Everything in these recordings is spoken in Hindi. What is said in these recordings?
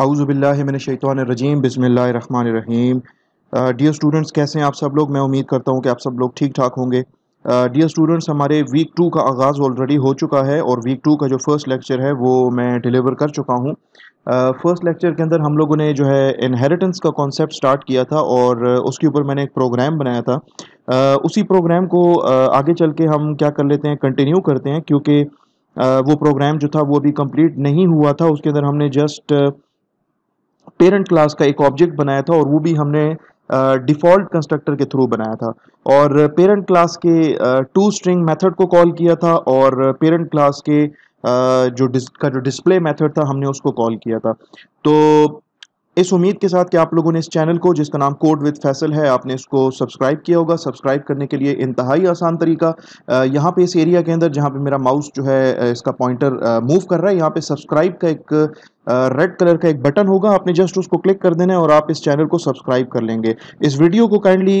आउज़बिल्लिमिनशैतरजीम बसमीम डियर स्टूडेंट्स कैसे हैं आप सब लोग मैं उम्मीद करता हूं कि आप सब लोग ठीक ठाक होंगे डियर uh, स्टूडेंट्स हमारे वीक टू का आगाज़ ऑलरेडी हो चुका है और वीक टू का जो फर्स्ट लेक्चर है वो मैं डिलीवर कर चुका हूँ फर्स्ट लेक्चर के अंदर हम लोगों ने जो है इनहेरिटेंस का कॉन्सेप्ट स्टार्ट किया था और उसके ऊपर मैंने एक प्रोग्राम बनाया था uh, उसी प्रोग्राम को uh, आगे चल के हम क्या कर लेते हैं कंटिन्यू करते हैं क्योंकि uh, वो प्रोग्राम जो था वो अभी कम्प्लीट नहीं हुआ था उसके अंदर हमने जस्ट पेरेंट क्लास का एक ऑब्जेक्ट बनाया था और वो भी हमने डिफ़ॉल्ट uh, कंस्ट्रक्टर के थ्रू बनाया था और पेरेंट क्लास के टू स्ट्रिंग मेथड को कॉल किया था और पेरेंट क्लास के uh, जो डिस, का जो डिस्प्ले मेथड था हमने उसको कॉल किया था तो इस उम्मीद के साथ कि आप लोगों ने इस चैनल को जिसका नाम कोड विद फैसल है आपने इसको सब्सक्राइब किया होगा सब्सक्राइब करने के लिए इंतहाई आसान तरीका यहाँ पे इस एरिया के अंदर जहाँ पे मेरा माउस जो है इसका पॉइंटर मूव कर रहा है यहाँ पे सब्सक्राइब का एक रेड कलर का एक बटन होगा आपने जस्ट उसको क्लिक कर देना है और आप इस चैनल को सब्सक्राइब कर लेंगे इस वीडियो को kindly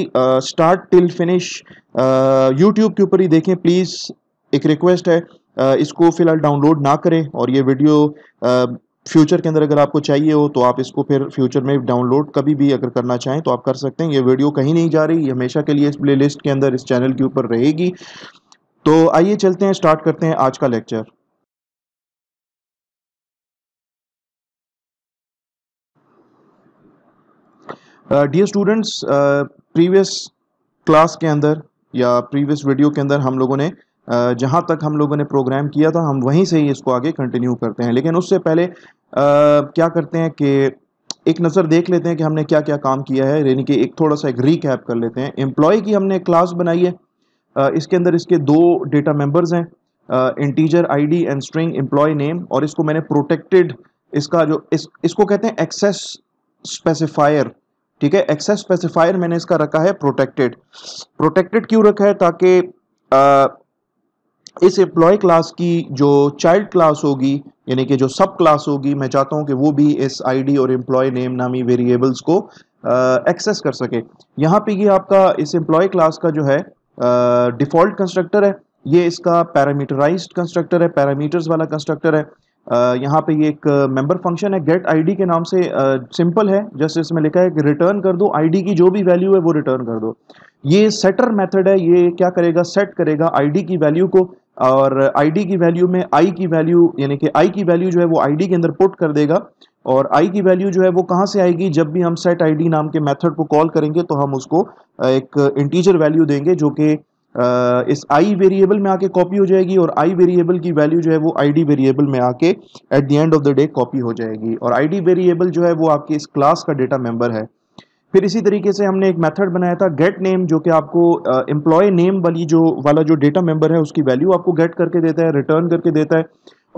start till finish YouTube के ऊपर ही देखें प्लीज़ एक रिक्वेस्ट है इसको फ़िलहाल डाउनलोड ना करें और ये वीडियो आ, फ्यूचर के अंदर अगर आपको चाहिए हो तो आप इसको फिर फ्यूचर में डाउनलोड कभी भी अगर करना चाहें तो आप कर सकते हैं ये वीडियो कहीं नहीं जा रही हमेशा के लिए इस लिस्ट के अंदर इस चैनल के ऊपर रहेगी तो आइए चलते हैं स्टार्ट करते हैं आज का lecture dear students previous class के अंदर या प्रीवियस वीडियो के अंदर हम लोगों ने जहाँ तक हम लोगों ने प्रोग्राम किया था हम वहीं से ही इसको आगे कंटिन्यू करते हैं लेकिन उससे पहले आ, क्या करते हैं कि एक नज़र देख लेते हैं कि हमने क्या क्या काम किया है यानी कि एक थोड़ा सा एक रिकैप कर लेते हैं एम्प्लॉय की हमने क्लास बनाई है इसके अंदर इसके दो डेटा मेम्बर्स हैं integer ID and string employ name और इसको मैंने प्रोटेक्टेड इसका जो इस इसको कहते हैं एक्सेस स्पेसिफायर ठीक है एक्सेस स्पेसिफायर मैंने इसका रखा है प्रोटेक्टेड प्रोटेक्टेड क्यों रखा है ताकि इस एम्प्लॉय क्लास की जो चाइल्ड क्लास होगी यानी कि जो सब क्लास होगी मैं चाहता हूँ कि वो भी इस आईडी और एम्प्लॉय नेम नामी वेरिएबल्स को एक्सेस कर सके यहाँ पे ये आपका इस एम्प्लॉय क्लास का जो है डिफ़ॉल्ट कंस्ट्रक्टर है ये इसका पैरामीटराइज कंस्ट्रक्टर है पैरामीटर्स वाला कंस्ट्रक्टर है यहाँ पे ये एक मेंबर फंक्शन है गेट आईडी के नाम से सिंपल है जस्ट इसमें लिखा है कि रिटर्न कर दो आईडी की जो भी वैल्यू है वो रिटर्न कर दो ये सेटर मेथड है ये क्या करेगा सेट करेगा आईडी की वैल्यू को और आईडी की वैल्यू में आई की वैल्यू यानी कि आई की वैल्यू जो है वो आईडी के अंदर पुट कर देगा और आई की वैल्यू जो है वो कहाँ से आएगी जब भी हम सेट आईडी नाम के मेथड को कॉल करेंगे तो हम उसको एक इंटीजर वैल्यू देंगे जो कि इस आई वेरिएबल में आके कॉपी हो जाएगी और आई वेरिएबल की वैल्यू जो है वो आई वेरिएबल में आके at the end of the day copy हो जाएगी और आई वेरिएबल जो है वो आपके इस क्लास का डेटा मेम्बर है फिर इसी तरीके से हमने एक मेथड बनाया था गेट नेम जो कि आपको एम्प्लॉय नेम वाली जो वाला जो डेटा मेंबर है उसकी वैल्यू आपको गेट करके देता है रिटर्न करके देता है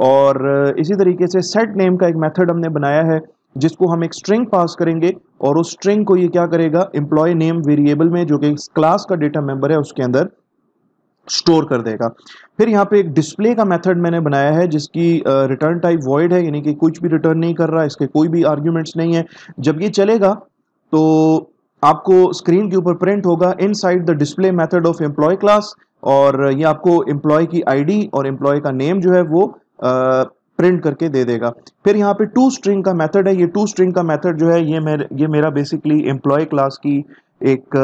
और इसी तरीके से सेट नेम का एक मेथड हमने बनाया है जिसको हम एक स्ट्रिंग पास करेंगे और उस स्ट्रिंग को ये क्या करेगा एम्प्लॉय नेम वेरिएबल में जो कि क्लास का डेटा मेंबर है उसके अंदर स्टोर कर देगा फिर यहाँ पे एक डिस्प्ले का मेथड मैंने बनाया है जिसकी रिटर्न टाइप वॉइड है यानी कि कुछ भी रिटर्न नहीं कर रहा इसके कोई भी आर्ग्यूमेंट्स नहीं है जब ये चलेगा तो आपको स्क्रीन के ऊपर प्रिंट होगा inside the display method of employ class और ये आपको एम्प्लॉय की आईडी और एम्प्लॉय का नेम जो है वो आ, प्रिंट करके दे देगा फिर यहाँ पे टू स्ट्रिंग का मेथड है ये टू स्ट्रिंग का मेथड जो है ये मेरे ये मेरा बेसिकली एम्प्लॉय क्लास की एक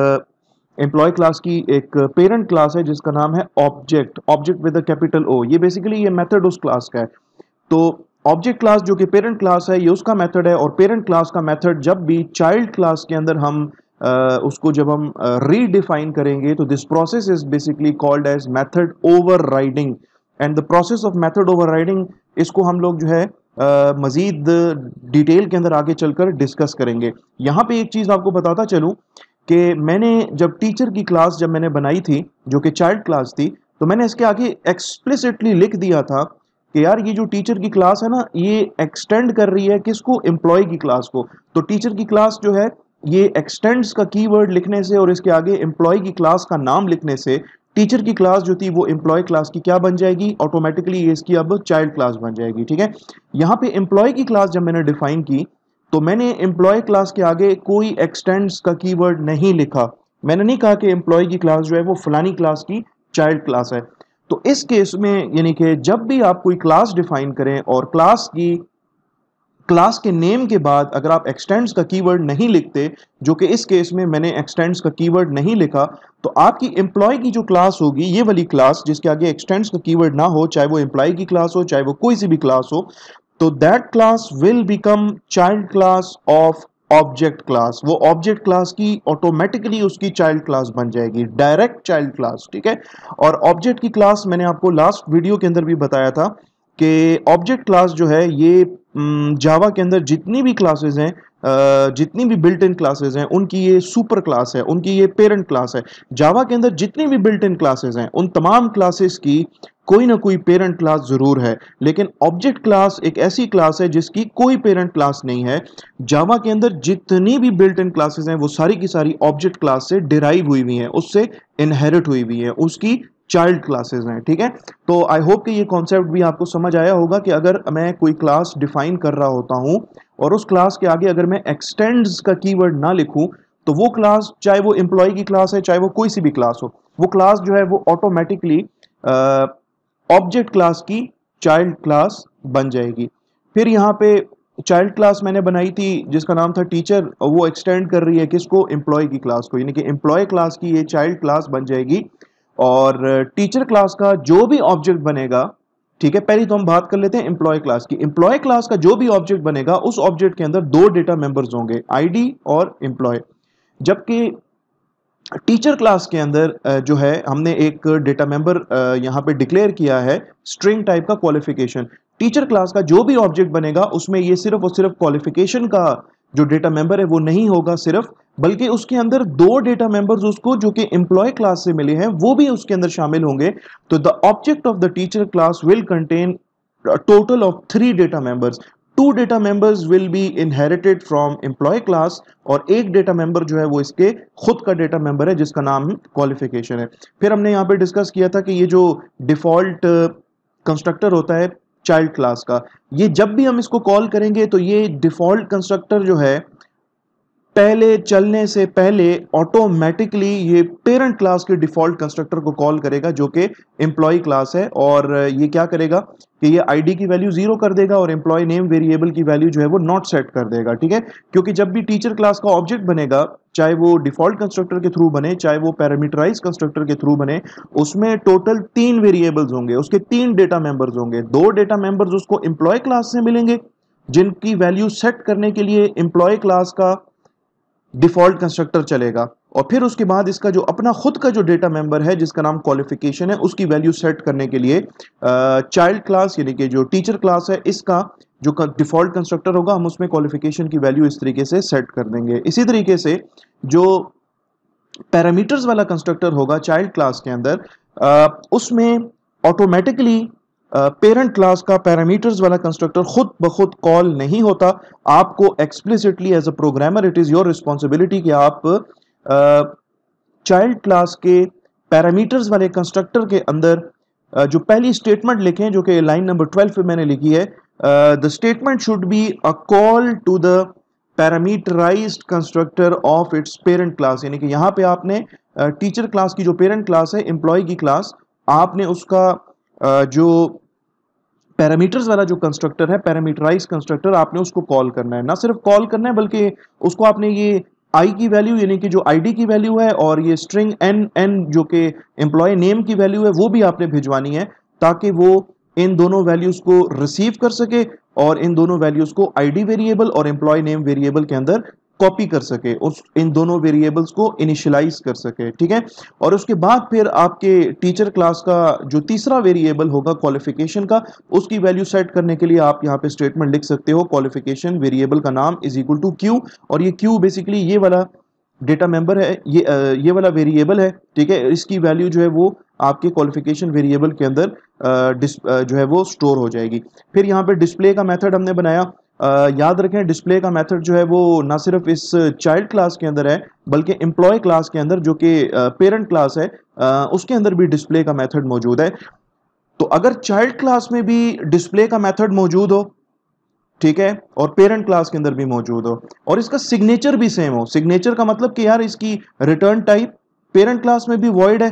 एम्प्लॉय क्लास की एक पेरेंट क्लास है जिसका नाम है object object with capital O ये बेसिकली ये मेथड उस क्लास का है तो ऑब्जेक्ट क्लास जो कि पेरेंट क्लास है ये उसका मेथड है और पेरेंट क्लास का मेथड जब भी चाइल्ड क्लास के अंदर हम आ, उसको जब हम रीडिफाइन करेंगे तो this process is basically called as method overriding and the process of method overriding इसको हम लोग जो है आ, मजीद डिटेल के अंदर आगे चलकर डिस्कस करेंगे यहाँ पे एक चीज़ आपको बताता चलूँ कि मैंने जब टीचर की क्लास जब मैंने बनाई थी जो कि चाइल्ड क्लास थी तो मैंने इसके आगे एक्सप्लिसिटली लिख दिया था कि यार ये जो टीचर की क्लास है ना ये एक्सटेंड कर रही है किसको एम्प्लॉय की क्लास को तो टीचर की क्लास जो है ये एक्सटेंड्स का कीवर्ड लिखने से और इसके आगे एम्प्लॉय की क्लास का नाम लिखने से टीचर की क्लास जो थी वो एम्प्लॉय क्लास की क्या बन जाएगी ऑटोमेटिकली ये इसकी अब चाइल्ड क्लास बन जाएगी ठीक है यहाँ पे एम्प्लॉय की क्लास जब मैंने डिफाइन की तो मैंने एम्प्लॉय क्लास के आगे कोई एक्सटेंड्स का कीवर्ड नहीं लिखा मैंने नहीं कहा कि एम्प्लॉय की क्लास जो है वो फलानी क्लास की चाइल्ड क्लास है तो इस केस में यानी कि जब भी आप कोई क्लास डिफाइन करें और क्लास की क्लास के नेम के बाद अगर आप एक्सटेंड्स का कीवर्ड नहीं लिखते जो कि इस केस में मैंने एक्सटेंड्स का कीवर्ड नहीं लिखा तो आपकी एम्प्लॉय की जो क्लास होगी ये वाली क्लास जिसके आगे एक्सटेंड्स का कीवर्ड ना हो चाहे वो एम्प्लॉय की क्लास हो चाहे वो कोई सी भी क्लास हो तो that class will become child class of object class वो ऑब्जेक्ट क्लास की ऑटोमेटिकली उसकी चाइल्ड क्लास बन जाएगी डायरेक्ट चाइल्ड क्लास ठीक है और ऑब्जेक्ट की क्लास मैंने आपको लास्ट वीडियो के अंदर भी बताया था कि ऑब्जेक्ट क्लास जो है ये जावा हम्म, के अंदर जितनी भी क्लासेस हैं जितनी भी बिल्ट इन क्लासेस हैं उनकी ये सुपर क्लास है उनकी ये पेरेंट क्लास है जावा के अंदर जितनी भी बिल्ट इन क्लासेस हैं उन तमाम क्लासेस की कोई ना कोई पेरेंट क्लास ज़रूर है लेकिन ऑब्जेक्ट क्लास एक ऐसी क्लास है जिसकी कोई पेरेंट क्लास नहीं है जावा के अंदर जितनी भी बिल्ट इन क्लासेस हैं वो सारी की सारी ऑब्जेक्ट क्लास से डिराइव हुई हुई हैं उससे इनहेरिट हुई हुई हैं उसकी चाइल्ड क्लासेस हैं ठीक है तो आई होप कि ये कॉन्सेप्ट भी आपको समझ आया होगा कि अगर मैं कोई क्लास डिफाइन कर रहा होता हूँ और उस क्लास के आगे अगर मैं एक्सटेंड्स का कीवर्ड ना लिखूँ तो वो क्लास चाहे वो एम्प्लॉय की क्लास है चाहे वो कोई सी भी क्लास हो वो क्लास जो है वो ऑटोमेटिकली ऑब्जेक्ट क्लास की चाइल्ड क्लास बन जाएगी फिर यहाँ पे चाइल्ड क्लास मैंने बनाई थी जिसका नाम था टीचर वो एक्सटेंड कर रही है किसको एम्प्लॉय की क्लास को यानी कि एम्प्लॉय क्लास की ये चाइल्ड क्लास बन जाएगी और टीचर क्लास का जो भी ऑब्जेक्ट बनेगा ठीक है पहले तो हम बात कर लेते हैं एम्प्लॉय क्लास की एम्प्लॉय क्लास का जो भी ऑब्जेक्ट बनेगा उस ऑब्जेक्ट के अंदर दो डेटा मेंबर्स होंगे आईडी और एम्प्लॉय जबकि टीचर क्लास के अंदर जो है हमने एक डेटा मेंबर यहाँ पे डिक्लेयर किया है स्ट्रिंग टाइप का क्वालिफिकेशन टीचर क्लास का जो भी ऑब्जेक्ट बनेगा उसमें ये सिर्फ और सिर्फ क्वालिफिकेशन का जो डेटा मेंबर है वो नहीं होगा सिर्फ बल्कि उसके अंदर दो डेटा मेंबर्स उसको जो कि एम्प्लॉय क्लास से मिले हैं वो भी उसके अंदर शामिल होंगे तो the object of the teacher class will contain total of three data members two data members will be inherited from employ class और एक डेटा मेंबर जो है वो इसके खुद का डेटा मेंबर है जिसका नाम क्वालिफिकेशन है फिर हमने यहाँ पे डिस्कस किया था कि ये जो डिफ़ॉल्ट कंस्ट्रक्टर uh, होता है चाइल्ड क्लास का ये जब भी हम इसको कॉल करेंगे तो ये डिफ़ॉल्ट कंस्ट्रक्टर जो है पहले चलने से पहले ऑटोमेटिकली ये पेरेंट क्लास के डिफॉल्ट कंस्ट्रक्टर को कॉल करेगा जो कि एम्प्लॉय क्लास है और ये क्या करेगा कि ये आईडी की वैल्यू जीरो कर देगा और एम्प्लॉय नेम वेरिएबल की वैल्यू जो है वो नॉट सेट कर देगा ठीक है क्योंकि जब भी टीचर क्लास का ऑब्जेक्ट बनेगा चाहे वो डिफॉल्ट कंस्ट्रक्टर के थ्रू बने चाहे वो पैरामीटराइज कंस्ट्रक्टर के थ्रू बने उसमें टोटल तीन वेरिएबल्स होंगे उसके तीन डेटा मेंबर्स होंगे दो डेटा मेंबर्स उसको एम्प्लॉय क्लास से मिलेंगे जिनकी वैल्यू सेट करने के लिए एम्प्लॉय क्लास का डिफ़ॉल्ट कंस्ट्रक्टर चलेगा और फिर उसके बाद इसका जो अपना खुद का जो डेटा मेंबर है जिसका नाम क्वालिफिकेशन है उसकी वैल्यू सेट करने के लिए चाइल्ड क्लास यानी कि जो टीचर क्लास है इसका जो डिफ़ॉल्ट कंस्ट्रक्टर होगा हम उसमें क्वालिफिकेशन की वैल्यू इस तरीके से सेट कर देंगे इसी तरीके से जो पैरामीटर्स वाला कंस्ट्रक्टर होगा चाइल्ड क्लास के अंदर आ, उसमें ऑटोमेटिकली पेरेंट क्लास का पैरामीटर्स वाला कंस्ट्रक्टर खुद ब खुद कॉल नहीं होता आपको explicitly as a programmer it is your responsibility कि आप चाइल्ड क्लास के पैरामीटर्स वाले कंस्ट्रक्टर के अंदर uh, जो पहली स्टेटमेंट लिखें जो कि लाइन नंबर ट्वेल्व पे मैंने लिखी है the statement should be a call to the parameterize constructor of its parent class यानी कि यहाँ पे आपने टीचर uh, क्लास की जो पेरेंट क्लास है एम्प्लॉय की क्लास आपने उसका जो पैरामीटर्स वाला जो कंस्ट्रक्टर है पैरामीटराइज कंस्ट्रक्टर आपने उसको कॉल करना है ना सिर्फ कॉल करना है बल्कि उसको आपने ये आई की वैल्यू यानी कि जो आईडी की वैल्यू है और ये स्ट्रिंग एन एन जो कि एम्प्लॉय नेम की वैल्यू है वो भी आपने भिजवानी है ताकि वो इन दोनों वैल्यूज़ को रिसीव कर सके और इन दोनों वैल्यूज़ को आईडी वेरिएबल और एम्प्लॉय नेम वेरिएबल के अंदर कॉपी कर सके और इन दोनों वेरिएबल्स को इनिशलाइज कर सके ठीक है और उसके बाद फिर आपके टीचर क्लास का जो तीसरा वेरिएबल होगा क्वालिफिकेशन का उसकी वैल्यू सेट करने के लिए आप यहाँ पे स्टेटमेंट लिख सकते हो क्वालिफिकेशन वेरिएबल का नाम इज इक्वल टू क्यू और ये क्यू बेसिकली ये वाला डेटा मेंबर है ये ये वाला वेरिएबल है ठीक है इसकी वैल्यू जो है वो आपके क्वालिफिकेशन वेरिएबल के अंदर जो है वो स्टोर हो जाएगी फिर यहाँ पे डिस्प्ले का मेथड हमने बनाया याद रखें डिस्प्ले का मेथड जो है वो ना सिर्फ इस चाइल्ड क्लास के अंदर है बल्कि एम्प्लॉय क्लास के अंदर जो कि पेरेंट क्लास है आ, उसके अंदर भी डिस्प्ले का मेथड मौजूद है तो अगर चाइल्ड क्लास में भी डिस्प्ले का मेथड मौजूद हो ठीक है और पेरेंट क्लास के अंदर भी मौजूद हो और इसका सिग्नेचर भी सेम हो सिग्नेचर का मतलब कि यार इसकी रिटर्न टाइप पेरेंट क्लास में भी वॉइड है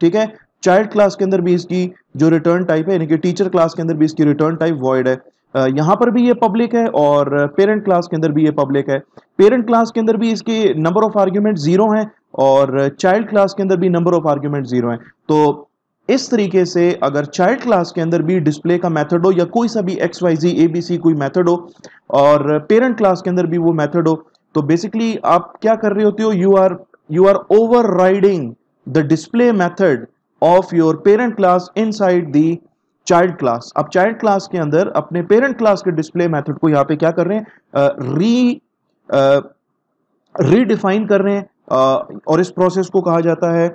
ठीक है चाइल्ड क्लास के अंदर भी इसकी जो रिटर्न टाइप है यानी कि टीचर क्लास के अंदर भी इसकी रिटर्न टाइप वॉइड है यहाँ पर भी ये पब्लिक है और पेरेंट क्लास के अंदर भी ये पब्लिक है पेरेंट क्लास के अंदर भी इसके नंबर ऑफ आर्ग्यूमेंट ज़ीरो हैं और चाइल्ड क्लास के अंदर भी नंबर ऑफ आर्ग्यूमेंट ज़ीरो हैं तो इस तरीके से अगर चाइल्ड क्लास के अंदर भी डिस्प्ले का मेथड हो या कोई सा भी X Y Z A B C कोई मेथड हो और पेरेंट क्लास के अंदर भी वो मेथड हो तो बेसिकली आप क्या कर रहे होते हो you are you are overriding the display method of your parent class inside the child class अब चाइल्ड क्लास के अंदर अपने पेरेंट क्लास के डिस्प्ले मेथड को यहाँ पे क्या कर रहे हैं री रीडिफाइन कर रहे हैं आ, और इस प्रोसेस को कहा जाता है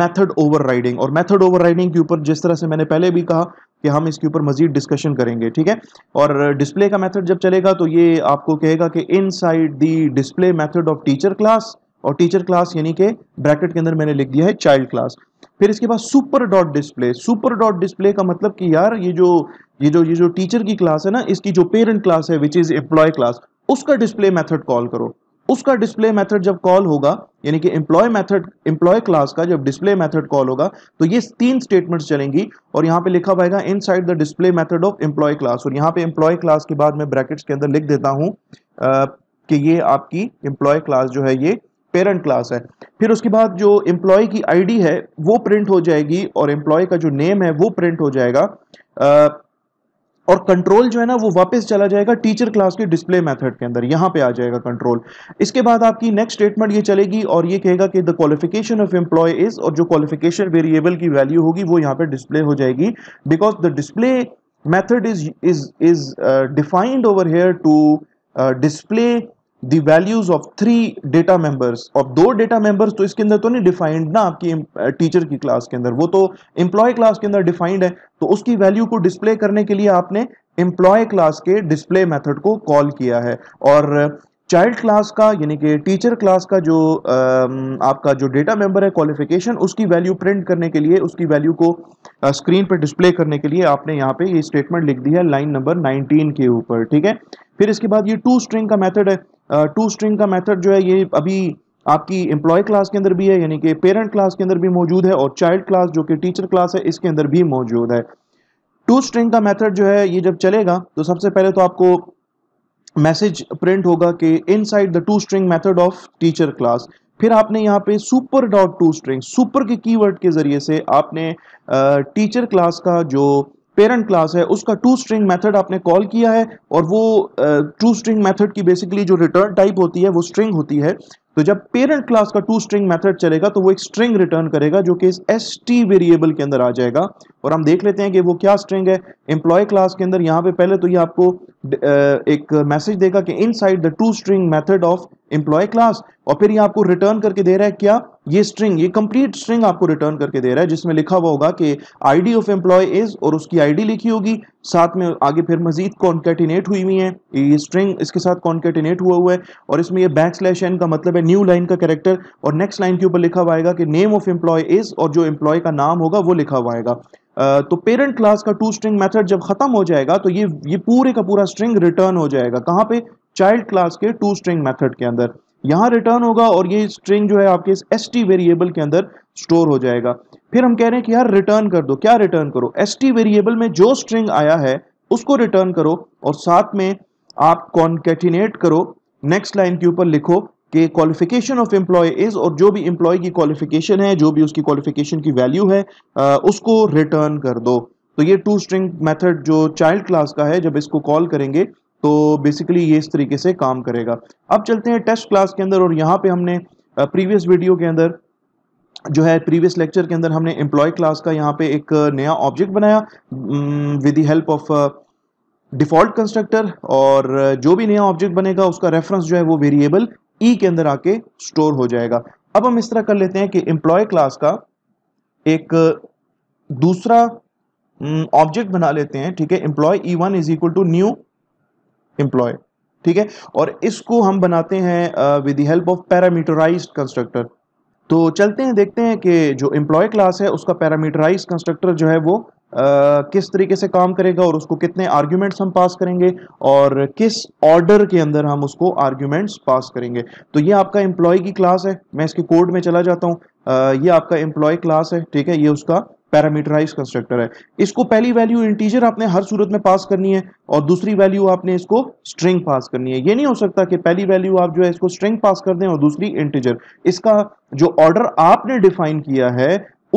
मेथड ओवर राइडिंग और मेथड ओवर राइडिंग के ऊपर जिस तरह से मैंने पहले भी कहा कि हम इसके ऊपर मजीद डिस्कशन करेंगे ठीक है और डिस्प्ले का मेथड जब चलेगा तो ये आपको कहेगा कि inside the display method of teacher class और टीचर क्लास यानी कि ब्रैकेट के अंदर मैंने लिख दिया है चाइल्ड क्लास फिर इसके बाद super dot display super dot display का मतलब कि यार ये जो ये जो ये जो टीचर की क्लास है ना इसकी जो पेरेंट क्लास है विच इज एम्प्लॉय क्लास उसका डिस्प्ले मैथड कॉल करो उसका डिस्प्ले मेथड जब कॉल होगा यानी कि एम्प्लॉय मेथड एम्प्लॉय क्लास का जब डिस्प्ले मेथड कॉल होगा तो ये तीन स्टेटमेंट्स चलेंगी और यहाँ पे लिखा पाएगा inside the display method of employ class और यहाँ पे एम्प्लॉय क्लास के बाद मैं ब्रैकेट्स के अंदर लिख देता हूँ कि ये आपकी एम्प्लॉय क्लास जो है ये पेरेंट क्लास है फिर उसके बाद जो एम्प्लॉय की आईडी है वो प्रिंट हो जाएगी और एम्प्लॉय का जो नेम है वो प्रिंट हो जाएगा आ, और कंट्रोल जो है ना वो वापस चला जाएगा टीचर क्लास के डिस्प्ले मेथड के अंदर यहाँ पे आ जाएगा कंट्रोल इसके बाद आपकी नेक्स्ट स्टेटमेंट ये चलेगी और ये कहेगा कि the qualification of employ is और जो क्वालिफिकेशन वेरिएबल की वैल्यू होगी वो यहाँ पे डिस्प्ले हो जाएगी because the display method is is is defined over here to display the values of three data members of दो डेटा मेंबर्स तो इसके अंदर तो नहीं डिफाइंड ना आपकी टीचर की क्लास के अंदर वो तो एम्प्लॉय क्लास के अंदर डिफाइंड है तो उसकी वैल्यू को डिस्प्ले करने के लिए आपने एम्प्लॉय क्लास के डिस्प्ले मेथड को कॉल किया है और चाइल्ड क्लास का यानी कि टीचर क्लास का जो आ, आपका जो डेटा मेंबर है क्वालिफिकेशन उसकी वैल्यू प्रिंट करने के लिए उसकी वैल्यू को स्क्रीन पर डिस्प्ले करने के लिए आपने यहाँ पे ये स्टेटमेंट लिख दी है लाइन नंबर 19 के ऊपर ठीक है फिर इसके बाद ये टू स्ट्रिंग का मेथड है टू स्ट्रिंग का मेथड जो है ये अभी आपकी एम्प्लॉय क्लास के अंदर भी है यानी कि पेरेंट क्लास के अंदर भी मौजूद है और चाइल्ड क्लास जो कि टीचर क्लास है इसके अंदर भी मौजूद है टू स्ट्रिंग का मेथड जो है ये जब चलेगा तो सबसे पहले तो आपको मैसेज प्रिंट होगा कि inside the to string method of teacher class फिर आपने यहाँ पे super dot to string super के कीवर्ड के ज़रिए से आपने टीचर क्लास का जो पेरेंट क्लास है उसका टू स्ट्रिंग मेथड आपने कॉल किया है और वो टू स्ट्रिंग मेथड की बेसिकली जो रिटर्न टाइप होती है वो स्ट्रिंग होती है तो जब पेरेंट क्लास का टू स्ट्रिंग मेथड चलेगा तो वो एक स्ट्रिंग रिटर्न करेगा जो कि इस एस टी वेरिएबल के अंदर आ जाएगा और हम देख लेते हैं कि वो क्या स्ट्रिंग है एम्प्लॉय क्लास के अंदर यहाँ पे पहले तो ये आपको एक मैसेज देगा कि in the to string method of employ class और फिर ये आपको रिटर्न करके दे रहा है क्या ये स्ट्रिंग ये कंप्लीट स्ट्रिंग आपको रिटर्न करके दे रहा है जिसमें लिखा हुआ होगा कि आईडी ऑफ एम्प्लॉय इज और उसकी आईडी लिखी होगी साथ में आगे फिर मजीद कॉन्केटिनेट हुई हुई है ये स्ट्रिंग इसके साथ कॉन्केटिनेट हुआ हुआ है और इसमें ये बैक स्लैश एन का मतलब है न्यू लाइन का कैरेक्टर और नेक्स्ट लाइन के ऊपर लिखा हुआ है कि नेम ऑफ एम्प्लॉय इज और जो एम्प्लॉय का नाम होगा वो लिखा हुआ है तो पेरेंट क्लास का टू स्ट्रिंग मेथड जब खत्म हो जाएगा तो ये ये पूरे का पूरा स्ट्रिंग रिटर्न हो जाएगा कहाँ पे चाइल्ड क्लास के टू स्ट्रिंग मेथड के अंदर यहाँ रिटर्न होगा और ये स्ट्रिंग जो है आपके इस एस टी वेरिएबल के अंदर स्टोर हो जाएगा फिर हम कह रहे हैं कि यार रिटर्न कर दो क्या रिटर्न करो एस टी वेरिएबल में जो स्ट्रिंग आया है उसको रिटर्न करो और साथ में आप कॉन्केटिनेट करो नेक्स्ट लाइन के ऊपर लिखो कि क्वालिफिकेशन ऑफ एम्प्लॉय इज और जो भी एम्प्लॉय की क्वालिफिकेशन है जो भी उसकी क्वालिफिकेशन की वैल्यू है आ, उसको रिटर्न कर दो तो ये टू स्ट्रिंग मेथड जो चाइल्ड क्लास का है जब इसको कॉल करेंगे तो बेसिकली ये इस तरीके से काम करेगा अब चलते हैं टेस्ट क्लास के अंदर और यहाँ पे हमने प्रीवियस वीडियो के अंदर जो है प्रीवियस लेक्चर के अंदर हमने एम्प्लॉय क्लास का यहाँ पे एक नया ऑब्जेक्ट बनाया with the help of default constructor और जो भी नया ऑब्जेक्ट बनेगा उसका रेफरेंस जो है वो वेरिएबल ई e के अंदर आके स्टोर हो जाएगा अब हम इस तरह कर लेते हैं कि एम्प्लॉय क्लास का एक दूसरा ऑब्जेक्ट बना लेते हैं ठीक है employ E one is equal to new employ ठीक है और इसको हम बनाते हैं with help of parameterize constructor तो चलते हैं देखते हैं कि जो एम्प्लॉय क्लास है उसका पैरामीटराइज कंस्ट्रक्टर जो है वो आ, किस तरीके से काम करेगा और उसको कितने आर्ग्यूमेंट्स हम पास करेंगे और किस ऑर्डर के अंदर हम उसको आर्ग्यूमेंट्स पास करेंगे तो ये आपका एम्प्लॉय की क्लास है मैं इसके कोड में चला जाता हूँ ये आपका एम्प्लॉय क्लास है ठीक है ये उसका पैरामीटराइज कंस्ट्रक्टर है इसको पहली वैल्यू इंटीजर आपने हर सूरत में पास करनी है और दूसरी वैल्यू आपने इसको स्ट्रिंग पास करनी है ये नहीं हो सकता कि पहली वैल्यू आप जो है इसको स्ट्रिंग पास कर दें और दूसरी इंटीजर इसका जो ऑर्डर आपने डिफाइन किया है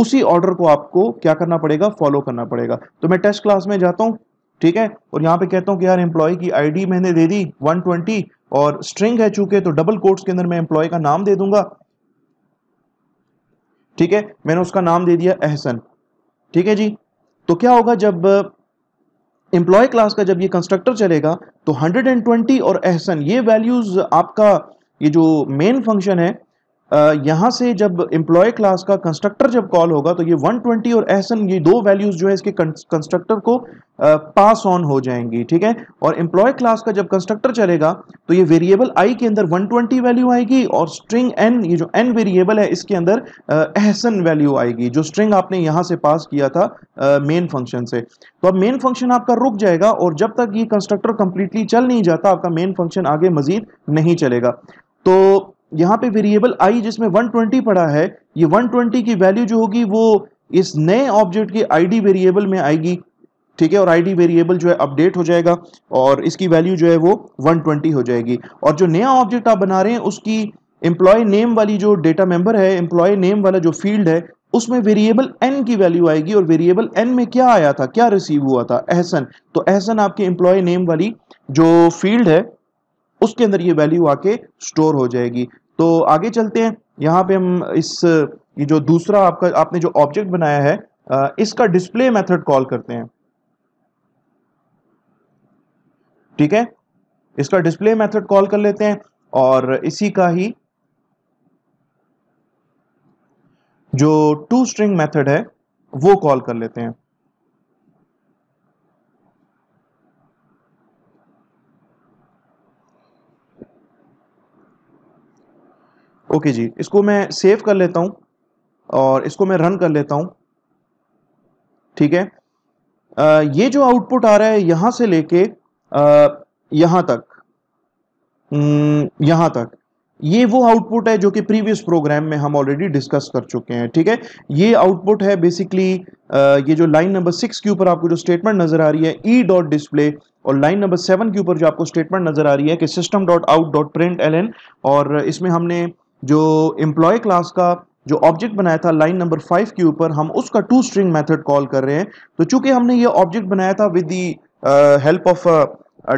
उसी ऑर्डर को आपको क्या करना पड़ेगा फॉलो करना पड़ेगा तो मैं टेस्ट क्लास में जाता हूँ ठीक है और यहाँ पे कहता हूँ कि यार एम्प्लॉय की आईडी मैंने दे दी 120 और स्ट्रिंग है चूके तो डबल कोट्स के अंदर मैं एम्प्लॉय का नाम दे दूंगा ठीक है मैंने उसका नाम दे दिया एहसन ठीक है जी तो क्या होगा जब एम्प्लॉय uh, क्लास का जब ये कंस्ट्रक्टर चलेगा तो 120 और एहसन ये वैल्यूज आपका ये जो मेन फंक्शन है यहां से जब एम्प्लॉय क्लास का कंस्ट्रक्टर जब कॉल होगा तो ये 120 और एहसन ये दो वैल्यूज जो है इसके कंस्ट्रक्टर को पास ऑन हो जाएंगी ठीक है और एम्प्लॉय क्लास का जब कंस्ट्रक्टर चलेगा तो ये वेरिएबल आई के अंदर 120 वैल्यू आएगी और स्ट्रिंग एन ये जो एन वेरिएबल है इसके अंदर एहसन वैल्यू आएगी जो स्ट्रिंग आपने यहां से पास किया था मेन फंक्शन से तो अब मेन फंक्शन आपका रुक जाएगा और जब तक ये कंस्ट्रक्टर कंप्लीटली चल नहीं जाता आपका मेन फंक्शन आगे मजीद नहीं चलेगा तो यहाँ पे वेरिएबल आई जिसमें 120 पड़ा है ये 120 की वैल्यू जो होगी वो इस नए ऑब्जेक्ट आई आईडी वेरिएबल में आएगी ठीक है और आईडी वेरिएबल जो है अपडेट हो जाएगा और इसकी वैल्यू जो है वो 120 हो जाएगी और जो नया ऑब्जेक्ट आप बना रहे हैं उसकी एम्प्लॉय नेम वाली जो डेटा मेंबर है एम्प्लॉय नेम वाला जो फील्ड है उसमें वेरिएबल एन की वैल्यू आएगी और वेरिएबल एन में क्या आया था क्या रिसीव हुआ था एहसन तो एहसन आपके एम्प्लॉय नेम वाली जो फील्ड है उसके अंदर ये वैल्यू आके स्टोर हो जाएगी तो आगे चलते हैं यहाँ पे हम इस ये जो दूसरा आपका आपने जो ऑब्जेक्ट बनाया है इसका डिस्प्ले मेथड कॉल करते हैं ठीक है इसका डिस्प्ले मेथड कॉल कर लेते हैं और इसी का ही जो टू स्ट्रिंग मेथड है वो कॉल कर लेते हैं ओके जी इसको मैं सेव कर लेता हूँ और इसको मैं रन कर लेता हूँ ठीक है आ, ये जो आउटपुट आ रहा है यहां से लेके यहां तक हम्म, यहां तक ये वो आउटपुट है जो कि प्रीवियस प्रोग्राम में हम ऑलरेडी डिस्कस कर चुके हैं ठीक है ये आउटपुट है बेसिकली ये जो लाइन नंबर सिक्स के ऊपर आपको जो स्टेटमेंट नजर आ रही है ई डॉट डिस्प्ले और लाइन नंबर सेवन के ऊपर जो आपको स्टेटमेंट नजर आ रही है कि system dot out dot print L N और इसमें हमने जो एम्प्लॉय क्लास का जो ऑब्जेक्ट बनाया था लाइन नंबर फाइव के ऊपर हम उसका टू स्ट्रिंग मेथड कॉल कर रहे हैं तो चूंकि हमने ये ऑब्जेक्ट बनाया था with the help of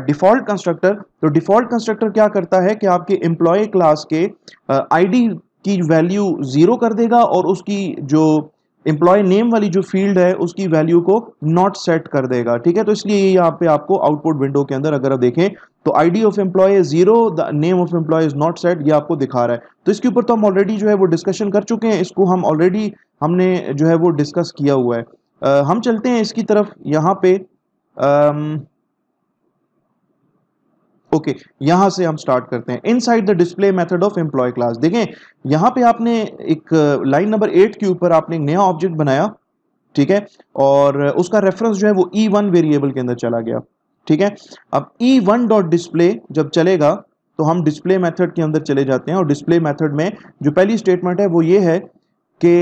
default constructor तो डिफॉल्ट कंस्ट्रक्टर क्या करता है कि आपके एम्प्लॉय क्लास के आईडी uh, की वैल्यू ज़ीरो कर देगा और उसकी जो एम्प्लॉय नेम वाली जो फील्ड है उसकी वैल्यू को नॉट सेट कर देगा ठीक है तो इसलिए यहाँ पे आपको आउटपुट विंडो के अंदर अगर आप देखें तो ID of employee zero the name of employ is not set ये आपको दिखा रहा है तो इसके ऊपर तो हम ऑलरेडी जो है वो डिस्कशन कर चुके हैं इसको हम ऑलरेडी हमने जो है वो डिस्कस किया हुआ है आ, हम चलते हैं इसकी तरफ यहाँ पे आम, ओके okay, से हम स्टार्ट करते हैं inside the display method of employ class देखें यहाँ पे आपने एक लाइन नंबर एट के ऊपर आपने एक नया ऑब्जेक्ट बनाया ठीक है और उसका रेफरेंस जो है वो ई वन वेरिएबल के अंदर चला गया ठीक है अब ई वन डॉट डिस्प्ले जब चलेगा तो हम डिस्प्ले मेथड के अंदर चले जाते हैं और डिस्प्ले मेथड में जो पहली स्टेटमेंट है वो ये है कि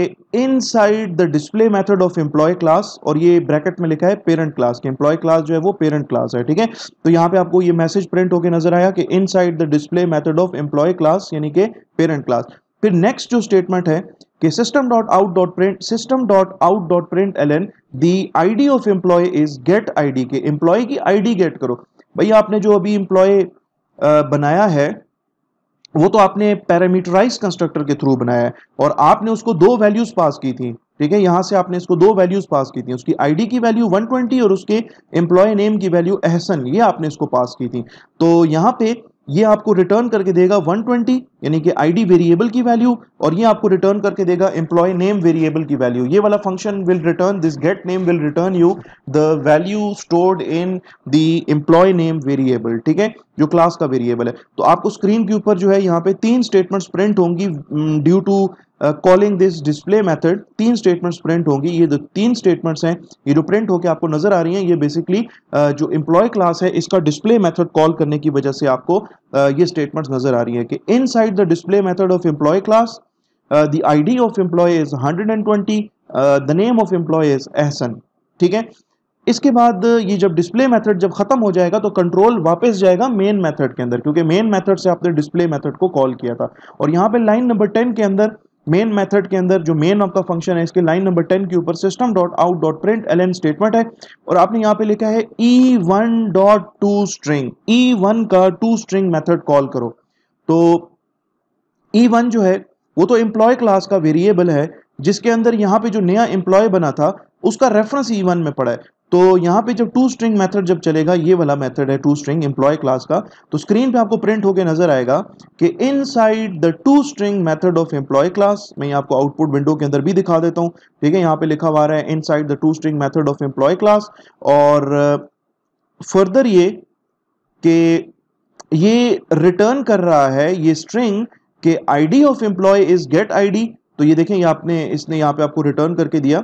inside the display method of employ class और ये ब्रैकेट में लिखा है पेरेंट क्लास के एम्प्लॉय क्लास जो है वो पेरेंट क्लास है ठीक है तो यहाँ पे आपको ये मैसेज प्रिंट होकर नजर आया कि inside the display method of employ class यानी कि पेरेंट क्लास फिर नेक्स्ट जो स्टेटमेंट है कि print system dot out dot print L N the I D of employ is get I D के एम्प्लॉय की डी गेट करो भाई आपने जो अभी एम्प्लॉय बनाया है वो तो आपने पैरामीटराइज कंस्ट्रक्टर के थ्रू बनाया है और आपने उसको दो वैल्यूज पास की थी ठीक है यहां से आपने इसको दो वैल्यूज पास की थी उसकी आईडी की वैल्यू 120 और उसके एम्प्लॉय नेम की वैल्यू एहसन ये आपने इसको पास की थी तो यहां पे ये आपको रिटर्न करके देगा 120 यानी कि आईडी वेरिएबल की वैल्यू और ये आपको रिटर्न करके देगा एम्प्लॉय नेम वेरिएबल की वैल्यू ये वाला function will return this get name will return you the value stored in the employee name variable ठीक है जो क्लास का वेरिएबल है तो आपको स्क्रीन के ऊपर जो है यहाँ पे तीन स्टेटमेंट्स प्रिंट होंगी due mm, to calling this display method तीन स्टेटमेंट्स प्रिंट होंगी ये जो तीन स्टेटमेंट्स हैं ये जो प्रिंट होकर आपको नजर आ रही हैं ये बेसिकली uh, जो इंप्लॉय क्लास है इसका डिस्प्ले मेथड कॉल करने की वजह से आपको uh, ये स्टेटमेंट्स नजर आ रही हैं कि inside the display method of employ class the I D of employ is hundred and twenty the name of employ is Ehsan ठीक है इसके बाद uh, ये जब डिस्प्ले मेथड जब खत्म हो जाएगा तो कंट्रोल वापस जाएगा मेन मेथड के अंदर क्योंकि मेन मेथड से आपने डिस्प्ले मेथड को कॉल किया था और यहाँ पे लाइन नंबर टेन के अंदर मेन मेथड के अंदर जो मेन आपका फंक्शन है इसके लाइन नंबर टेन के ऊपर system dot out dot print L N statement है और आपने यहाँ पे लिखा है E one dot to string E one का टू स्ट्रिंग मेथड कॉल करो तो ई e वन जो है वो तो एम्प्लॉय क्लास का वेरिएबल है जिसके अंदर यहाँ पे जो नया एम्प्लॉय बना था उसका रेफरेंस ई वन में पड़ा है तो यहाँ पे जब टू स्ट्रिंग मेथड जब चलेगा ये वाला मेथड है टू स्ट्रिंग एम्प्लॉय क्लास का तो स्क्रीन पे आपको प्रिंट होकर नजर आएगा कि inside the to string method of employ class मैं आपको आउटपुट विंडो के अंदर भी दिखा देता हूँ ठीक है यहाँ पे लिखा हुआ है inside the to string method of employ class और फर्दर uh, ये कि ये रिटर्न कर रहा है ये स्ट्रिंग के ID of employ is get ID तो ये देखें ये आपने इसने यहाँ पे आपको रिटर्न करके दिया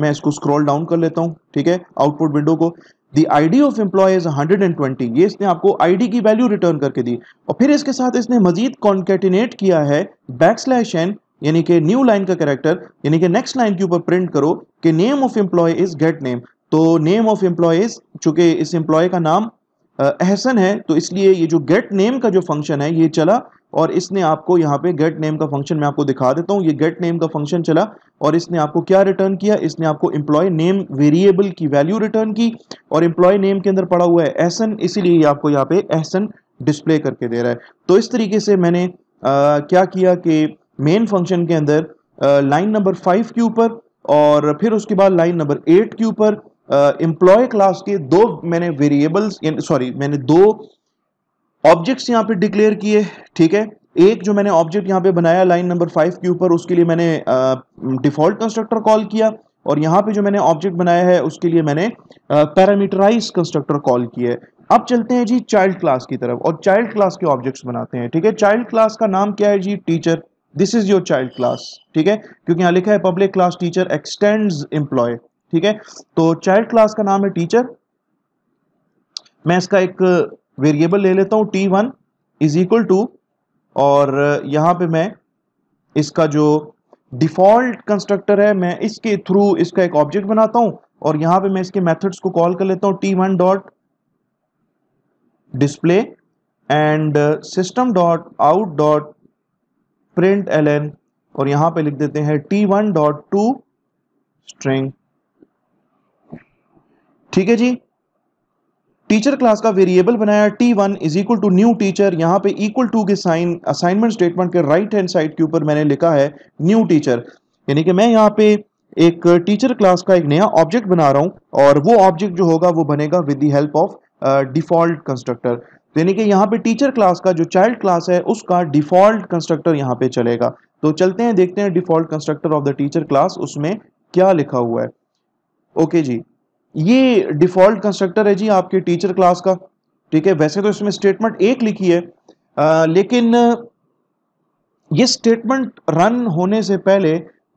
मैं इसको स्क्रॉल डाउन कर लेता हूं ठीक है आउटपुट विंडो को the I D of employee hundred and twenty ये इसने आपको आई डी की वैल्यू रिटर्न करके दी और फिर इसके साथ इसने मजीद कॉन्केटिनेट किया है बैक स्लैश एन यानी कि न्यू लाइन का कैरेक्टर यानी कि नेक्स्ट लाइन के ऊपर प्रिंट करो कि name of employ is get name तो नेम ऑफ एम्प्लॉय इज चूंकि इस एम्प्लॉय का नाम एहसन है तो इसलिए ये जो गेट नेम का जो फंक्शन है ये चला और इसने आपको यहाँ पे गेट नेम का फंक्शन मैं आपको दिखा देता हूँ ये गेट नेम का फंक्शन चला और इसने आपको क्या रिटर्न किया इसने आपको एम्प्लॉय नेम वेरिएबल की वैल्यू रिटर्न की और एम्प्लॉय नेम के अंदर पड़ा हुआ है एहसन इसीलिए आपको यहाँ पे एहसन डिस्प्ले करके दे रहा है तो इस तरीके से मैंने आ, क्या किया कि मेन फंक्शन के अंदर लाइन नंबर फाइव के ऊपर और फिर उसके बाद लाइन नंबर एट के ऊपर एम्प्लॉय uh, क्लास के दो मैंने वेरिएबल्स सॉरी मैंने दो ऑब्जेक्ट्स यहाँ पे डिक्लेयर किए ठीक है एक जो मैंने ऑब्जेक्ट यहाँ पे बनाया लाइन नंबर फाइव के ऊपर उसके लिए मैंने डिफॉल्ट कंस्ट्रक्टर कॉल किया और यहाँ पे जो मैंने ऑब्जेक्ट बनाया है उसके लिए मैंने पैरामीटराइज कंस्ट्रक्टर कॉल किया है अब चलते हैं जी चाइल्ड क्लास की तरफ और चाइल्ड क्लास के ऑब्जेक्ट्स बनाते हैं ठीक है चाइल्ड क्लास का नाम क्या है जी teacher this is your child class ठीक है क्योंकि यहाँ लिखा है public class teacher extends employee ठीक है तो चाइल्ड क्लास का नाम है टीचर मैं इसका एक वेरिएबल ले लेता हूं T one is equal to और यहां पे मैं इसका जो डिफ़ॉल्ट कंस्ट्रक्टर है मैं इसके थ्रू इसका एक ऑब्जेक्ट बनाता हूं और यहां पे मैं इसके मेथड्स को कॉल कर लेता हूं T one dot display and system dot out dot print L N और यहां पे लिख देते हैं T one dot to string ठीक है जी टीचर क्लास का वेरिएबल बनाया T one is equal to new teacher यहां पे इक्वल टू के साइन असाइनमेंट स्टेटमेंट के राइट हैंड साइड के ऊपर मैंने लिखा है न्यू टीचर यानी कि मैं यहां पे एक टीचर क्लास का एक नया ऑब्जेक्ट बना रहा हूं और वो ऑब्जेक्ट जो होगा वो बनेगा with the help of default constructor यानी कि यहाँ पे टीचर क्लास का जो चाइल्ड क्लास है उसका डिफॉल्ट कंस्ट्रक्टर यहाँ पे चलेगा तो चलते हैं देखते हैं default constructor of the teacher class उसमें क्या लिखा हुआ है ओके जी ये डिफ़ॉल्ट कंस्ट्रक्टर है जी आपके टीचर क्लास का ठीक है वैसे तो इसमें स्टेटमेंट एक लिखी है आ, लेकिन ये स्टेटमेंट रन होने से पहले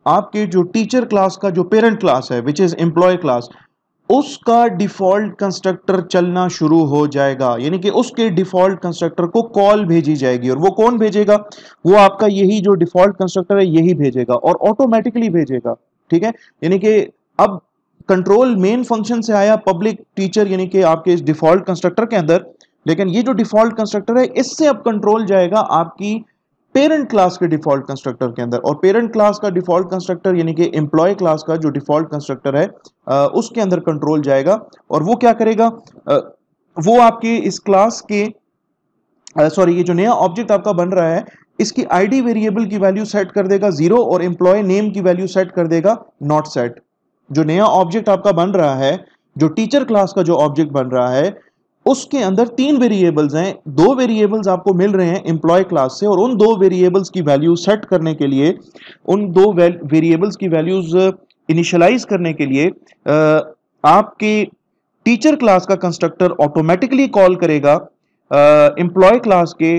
आपके जो टीचर क्लास का जो पेरेंट क्लास है विच इज़ एम्प्लॉय क्लास उसका डिफ़ॉल्ट कंस्ट्रक्टर चलना शुरू हो जाएगा यानी कि उसके डिफ़ॉल्ट कंस्ट्रक्टर को कॉल भेजी जाएगी और वो कौन भेजेगा वो आपका यही जो डिफ़ॉल्ट कंस्ट्रक्टर है यही भेजेगा और ऑटोमेटिकली भेजेगा ठीक है यानी कि अब कंट्रोल मेन फंक्शन से आया पब्लिक टीचर यानी कि आपके इस डिफॉल्ट कंस्ट्रक्टर के अंदर लेकिन ये जो डिफॉल्ट कंस्ट्रक्टर है इससे अब कंट्रोल जाएगा आपकी पेरेंट क्लास के डिफॉल्ट कंस्ट्रक्टर के अंदर और पेरेंट क्लास का डिफॉल्ट कंस्ट्रक्टर यानी कि एम्प्लॉय क्लास का जो डिफॉल्ट कंस्ट्रक्टर है उसके अंदर कंट्रोल जाएगा और वो क्या करेगा वो आपके इस क्लास के सॉरी ये जो नया ऑब्जेक्ट आपका बन रहा है इसकी आईडी वेरिएबल की वैल्यू सेट कर देगा जीरो और एम्प्लॉय नेम की वैल्यू सेट कर देगा नॉट सेट जो नया ऑब्जेक्ट आपका बन रहा है जो टीचर क्लास का जो ऑब्जेक्ट बन रहा है उसके अंदर तीन वेरिएबल्स हैं दो वेरिएबल्स आपको मिल रहे हैं एम्प्लॉय क्लास से और उन दो वेरिएबल्स की वैल्यू सेट करने के लिए उन दो वेरिएबल्स की वैल्यूज इनिशलाइज uh, करने के लिए uh, आपके टीचर क्लास का कंस्ट्रक्टर ऑटोमेटिकली कॉल करेगा एम्प्लॉय uh, क्लास के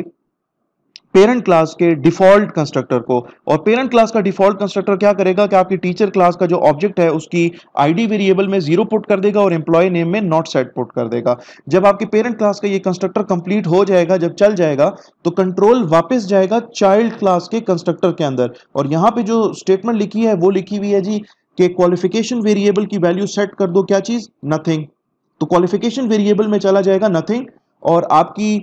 पेरेंट क्लास के डिफॉल्ट कंस्ट्रक्टर को और पेरेंट क्लास का डिफॉल्ट कंस्ट्रक्टर क्या करेगा कि आपकी टीचर क्लास का जो ऑब्जेक्ट है उसकी आईडी वेरिएबल में जीरो पुट कर देगा और एम्प्लॉय नेम में नॉट सेट पुट कर देगा जब आपके पेरेंट क्लास का ये कंस्ट्रक्टर कंप्लीट हो जाएगा जब चल जाएगा तो कंट्रोल वापस जाएगा चाइल्ड क्लास के कंस्ट्रक्टर के अंदर और यहाँ पे जो स्टेटमेंट लिखी है वो लिखी हुई है जी के क्वालिफिकेशन वेरिएबल की वैल्यू सेट कर दो क्या चीज़ नथिंग तो क्वालिफिकेशन वेरिएबल में चला जाएगा नथिंग और आपकी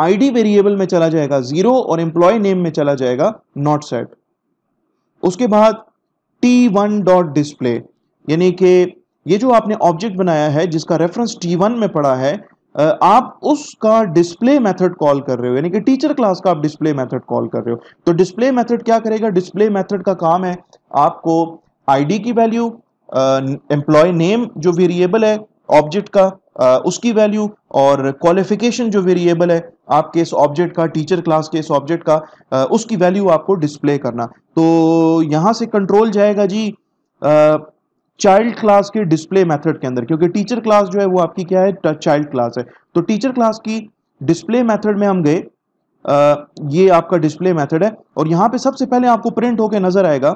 आईडी वेरिएबल में चला जाएगा जीरो और एम्प्लॉय नेम में चला जाएगा नॉट सेट उसके बाद टी वन डॉट डिस्प्ले यानी कि ये जो आपने ऑब्जेक्ट बनाया है जिसका रेफरेंस टी वन में पड़ा है आप उसका डिस्प्ले मेथड कॉल कर रहे हो यानी कि टीचर क्लास का आप डिस्प्ले मेथड कॉल कर रहे हो तो डिस्प्ले मेथड क्या करेगा डिस्प्ले मेथड का काम है आपको आईडी की वैल्यू एम्प्लॉय नेम जो वेरिएबल है ऑब्जेक्ट का उसकी वैल्यू और क्वालिफिकेशन जो वेरिएबल है आपके इस ऑब्जेक्ट का टीचर क्लास के इस ऑब्जेक्ट का उसकी वैल्यू आपको डिस्प्ले करना तो यहाँ से कंट्रोल जाएगा जी चाइल्ड क्लास के डिस्प्ले मेथड के अंदर क्योंकि टीचर क्लास जो है वो आपकी क्या है चाइल्ड क्लास है तो टीचर क्लास की डिस्प्ले मेथड में हम गए आ, ये आपका डिस्प्ले मेथड है और यहाँ पे सबसे पहले आपको प्रिंट होके नजर आएगा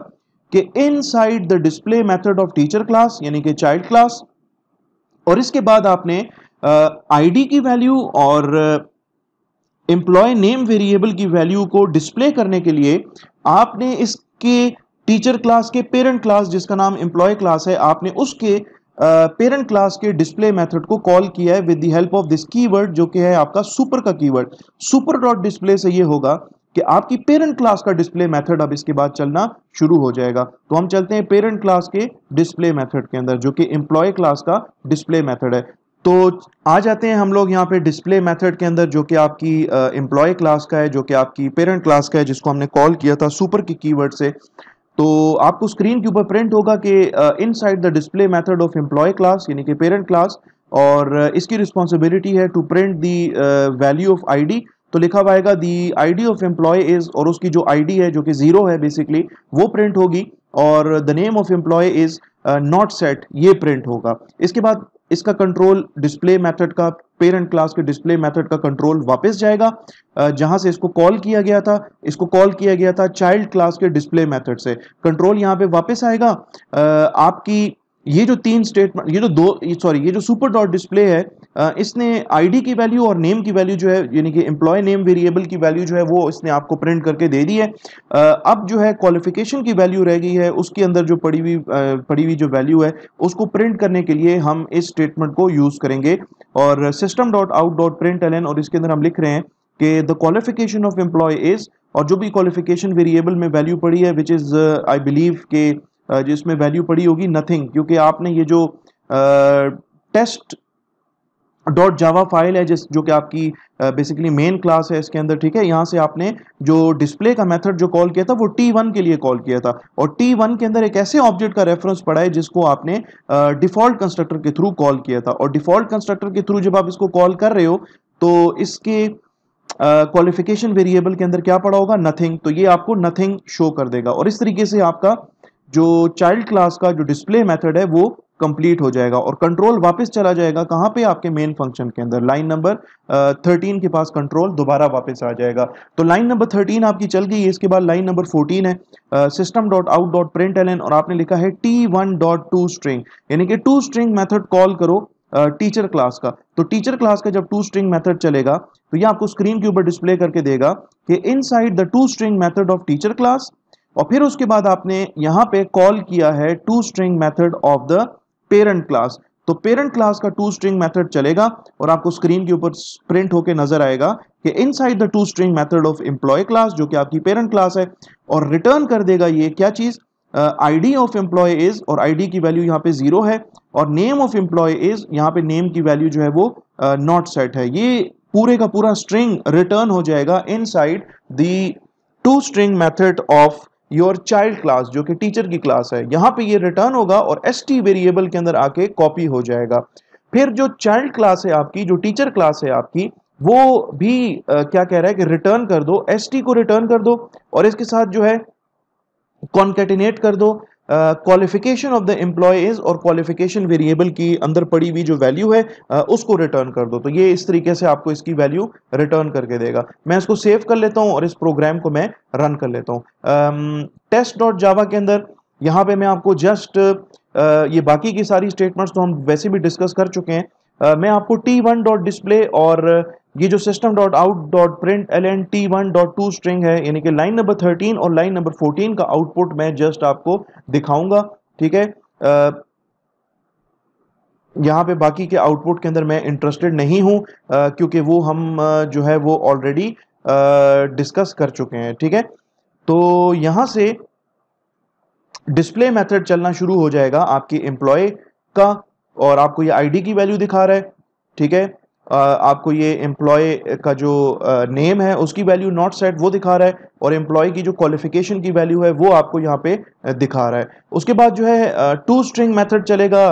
कि inside the display method of teacher class यानी कि चाइल्ड क्लास और इसके बाद आपने आईडी की वैल्यू और एम्प्लॉय नेम वेरिएबल की वैल्यू को डिस्प्ले करने के लिए आपने इसके टीचर क्लास के पेरेंट क्लास जिसका नाम एम्प्लॉय क्लास है आपने उसके पेरेंट क्लास के डिस्प्ले मेथड को कॉल किया है with the help of this keyword जो कि है आपका सुपर का कीवर्ड सुपर डॉट डिस्प्ले से ये होगा कि आपकी पेरेंट क्लास का डिस्प्ले मेथड अब इसके बाद चलना शुरू हो जाएगा तो हम चलते हैं पेरेंट क्लास के डिस्प्ले मेथड के अंदर जो कि एम्प्लॉय क्लास का डिस्प्ले मेथड है तो आ जाते हैं हम लोग यहाँ पे डिस्प्ले मेथड के अंदर जो कि आपकी एम्प्लॉय क्लास का है जो कि आपकी पेरेंट क्लास का है जिसको हमने कॉल किया था सुपर की कीवर्ड से तो आपको स्क्रीन के ऊपर प्रिंट होगा कि inside the display method of employ class यानी कि पेरेंट क्लास और इसकी रिस्पॉन्सिबिलिटी है to print the value of I तो लिखा हुआ आएगा the ID of employ is और उसकी जो आईडी है जो कि जीरो है बेसिकली वो प्रिंट होगी और the name of employ is not set ये प्रिंट होगा इसके बाद इसका कंट्रोल डिस्प्ले मेथड का पेरेंट क्लास के डिस्प्ले मेथड का कंट्रोल वापस जाएगा uh, जहां से इसको कॉल किया गया था इसको कॉल किया गया था चाइल्ड क्लास के डिस्प्ले मेथड से कंट्रोल यहां पे वापस आएगा uh, आपकी ये जो तीन स्टेटमेंट ये जो दो सॉरी ये जो सुपर डॉट डिस्प्ले है इसने आईडी की वैल्यू और नेम की वैल्यू जो है यानी कि एम्प्लॉय नेम वेरिएबल की वैल्यू जो है वो इसने आपको प्रिंट करके दे दी है अब जो है क्वालिफिकेशन की वैल्यू रह गई है उसके अंदर जो पड़ी हुई पड़ी हुई जो वैल्यू है उसको प्रिंट करने के लिए हम इस स्टेटमेंट को यूज़ करेंगे और system dot out dot print L और इसके अंदर हम लिख रहे हैं कि the qualification of employee is और जो भी क्वालिफिकेशन वेरिएबल में वैल्यू पड़ी है विच इज़ आई बिलीव के जिसमें वैल्यू पड़ी होगी नथिंग क्योंकि आपने ये जो टेस्ट डॉट जावा फाइल है जिस जो कि आपकी बेसिकली मेन क्लास है इसके अंदर ठीक है यहाँ से आपने जो डिस्प्ले का मेथड जो कॉल किया था वो टी वन के लिए कॉल किया था और टी वन के अंदर एक ऐसे ऑब्जेक्ट का रेफरेंस पड़ा है जिसको आपने डिफ़ॉल्ट कंस्ट्रक्टर के थ्रू कॉल किया था और डिफ़ॉल्ट कंस्ट्रक्टर के थ्रू जब आप इसको कॉल कर रहे हो तो इसके क्वालिफिकेशन uh, वेरिएबल के अंदर क्या पड़ा होगा नथिंग तो ये आपको नथिंग शो कर देगा और इस तरीके से आपका जो चाइल्ड क्लास का जो डिस्प्ले मेथड है वो कंप्लीट हो जाएगा और कंट्रोल वापस चला जाएगा कहाँ पे आपके मेन फंक्शन के अंदर लाइन नंबर थर्टीन के पास कंट्रोल दोबारा वापस आ जाएगा तो लाइन नंबर थर्टीन आपकी चल गई है इसके बाद लाइन नंबर फोर्टीन है system dot out dot print L और आपने लिखा है T one dot to string यानी कि टू स्ट्रिंग मैथड कॉल करो टीचर क्लास का तो टीचर क्लास का जब टू स्ट्रिंग मैथड चलेगा तो ये आपको स्क्रीन के ऊपर डिस्प्ले करके देगा कि inside the to string method of teacher class और फिर उसके बाद आपने यहाँ पे कॉल किया है to string method of the parent class तो पेरेंट क्लास का टू स्ट्रिंग मेथड चलेगा और आपको स्क्रीन के ऊपर प्रिंट होकर नजर आएगा कि inside the to string method of employ class जो कि आपकी पेरेंट क्लास है और रिटर्न कर देगा ये क्या चीज आईडी ऑफ एम्प्लॉय इज और आईडी की वैल्यू यहाँ पे जीरो है और नेम ऑफ एम्प्लॉय इज यहाँ पे नेम की वैल्यू जो है वो नॉट uh, सेट है ये पूरे का पूरा स्ट्रिंग रिटर्न हो जाएगा inside the to string method of your child class जो कि टीचर की क्लास है यहाँ पे ये रिटर्न होगा और एस टी वेरिएबल के अंदर आके कॉपी हो जाएगा फिर जो चाइल्ड क्लास है आपकी जो टीचर क्लास है आपकी वो भी आ, क्या कह रहा है कि रिटर्न कर दो एस टी को रिटर्न कर दो और इसके साथ जो है कॉन्केटिनेट कर दो क्वालिफिकेशन ऑफ द एम्प्लॉयज और क्वालिफिकेशन वेरिएबल की अंदर पड़ी हुई जो वैल्यू है uh, उसको रिटर्न कर दो तो ये इस तरीके से आपको इसकी वैल्यू रिटर्न करके देगा मैं इसको सेव कर लेता हूँ और इस प्रोग्राम को मैं रन कर लेता हूँ टेस्ट डॉट जावा के अंदर यहाँ पे मैं आपको जस्ट uh, ये बाकी की सारी स्टेटमेंट्स तो हम वैसे भी डिस्कस कर चुके हैं uh, मैं आपको टी वन डॉट डिस्प्ले और ये जो system dot out dot print L N T one dot to string है यानी कि लाइन नंबर थर्टीन और लाइन नंबर फोर्टीन का आउटपुट मैं जस्ट आपको दिखाऊंगा ठीक है यहाँ पे बाकी के आउटपुट के अंदर मैं इंटरेस्टेड नहीं हूँ क्योंकि वो हम आ, जो है वो ऑलरेडी डिस्कस कर चुके हैं ठीक है तो यहाँ से डिस्प्ले मेथड चलना शुरू हो जाएगा आपके एम्प्लॉय का और आपको ये आईडी की वैल्यू दिखा रहा है ठीक है आपको ये एम्प्लॉय का जो नेम है उसकी वैल्यू नॉट सेट वो दिखा रहा है और एम्प्लॉय की जो क्वालिफिकेशन की वैल्यू है वो आपको यहाँ पे दिखा रहा है उसके बाद जो है टू स्ट्रिंग मेथड चलेगा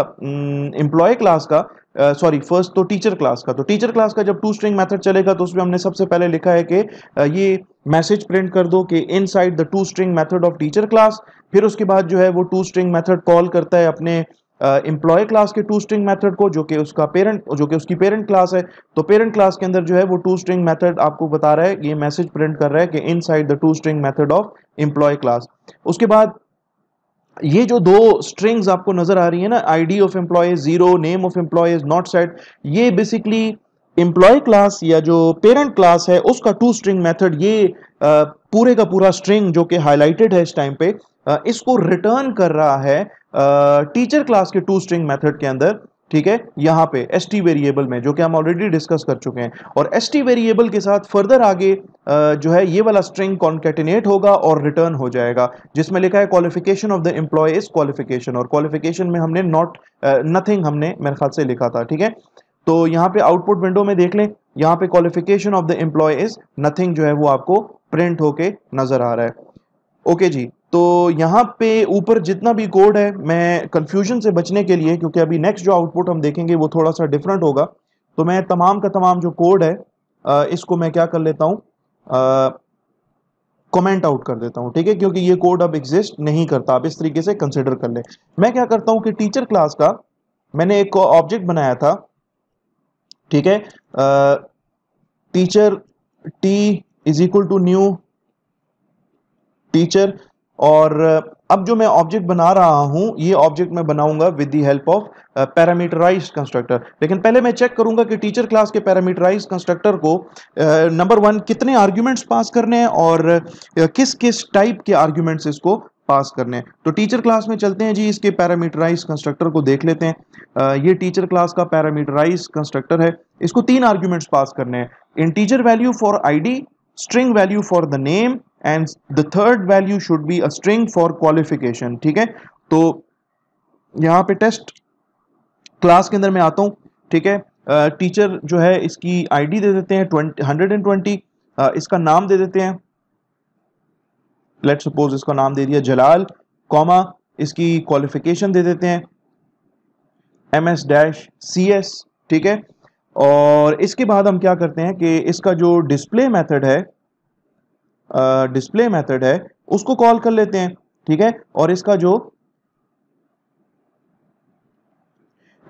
एम्प्लॉय क्लास का सॉरी uh, फर्स्ट तो टीचर क्लास का तो टीचर क्लास का जब टू स्ट्रिंग मेथड चलेगा तो उसमें हमने सबसे पहले लिखा है कि ये मैसेज प्रिंट कर दो कि inside the to string method of teacher class फिर उसके बाद जो है वो टू स्ट्रिंग मैथड कॉल करता है अपने एम्प्लॉय क्लास के टू स्ट्रिंग मेथड को जो कि उसका पेरेंट जो कि उसकी पेरेंट क्लास है तो पेरेंट क्लास के अंदर जो है वो टू स्ट्रिंग मेथड आपको बता रहा है ये मैसेज प्रिंट कर रहा है कि inside the to string method of employ class उसके बाद ये जो दो स्ट्रिंग्स आपको नजर आ रही है ना ID of employee zero name of employ is not set ये बेसिकली एम्प्लॉय क्लास या जो पेरेंट क्लास है उसका टू स्ट्रिंग मेथड ये पूरे का पूरा स्ट्रिंग जो कि हाईलाइटेड है इस टाइम पे इसको रिटर्न कर रहा है टीचर क्लास के टू स्ट्रिंग मेथड के अंदर ठीक है यहां पे एस टी वेरिएबल में जो कि हम ऑलरेडी डिस्कस कर चुके हैं और एस टी वेरिएबल के साथ फर्दर आगे जो है ये वाला स्ट्रिंग कॉन्केटिनेट होगा और रिटर्न हो जाएगा जिसमें लिखा है qualification of the employee is qualification और क्वालिफिकेशन में हमने नॉट नथिंग हमने मेरे ख्याल से लिखा था ठीक है तो यहाँ पे आउटपुट विंडो में देख लें यहाँ पे qualification of the employee is nothing जो है वो आपको प्रिंट होके नजर आ रहा है ओके जी तो यहाँ पे ऊपर जितना भी कोड है मैं कन्फ्यूजन से बचने के लिए क्योंकि अभी नेक्स्ट जो आउटपुट हम देखेंगे वो थोड़ा सा डिफरेंट होगा तो मैं तमाम का तमाम जो कोड है इसको मैं क्या कर लेता हूँ कमेंट आउट कर देता हूँ ठीक है क्योंकि ये कोड अब एग्जिस्ट नहीं करता आप इस तरीके से कंसिडर कर ले मैं क्या करता हूँ कि टीचर क्लास का मैंने एक ऑब्जेक्ट बनाया था ठीक है teacher T is equal to new teacher और अब जो मैं ऑब्जेक्ट बना रहा हूं ये ऑब्जेक्ट मैं बनाऊंगा with the help of parameterize constructor लेकिन पहले मैं चेक करूंगा कि टीचर क्लास के पैरामीटराइज कंस्ट्रक्टर को नंबर uh, वन कितने आर्ग्यूमेंट्स पास करने हैं और uh, किस किस टाइप के आर्ग्यूमेंट्स इसको पास करने हैं तो टीचर क्लास में चलते हैं जी इसके पैरामीटराइज कंस्ट्रक्टर को देख लेते हैं uh, ये टीचर क्लास का पैरामीटराइज कंस्ट्रक्टर है इसको तीन आर्ग्यूमेंट्स पास करने हैं integer value for I string value for the name and the third value should be a string for qualification ठीक है तो यहाँ पे टेस्ट क्लास के अंदर मैं आता हूँ ठीक है टीचर uh, जो है इसकी आईडी दे देते हैं ट्वेंटी हंड्रेड एंड ट्वेंटी इसका नाम दे देते हैं लेट सपोज इसका नाम दे दिया जलाल कॉमा इसकी क्वालिफिकेशन दे देते हैं M S dash C S ठीक है और इसके बाद हम क्या करते हैं कि इसका जो डिस्प्ले मेथड है डिस्प्ले मेथड है उसको कॉल कर लेते हैं ठीक है और इसका जो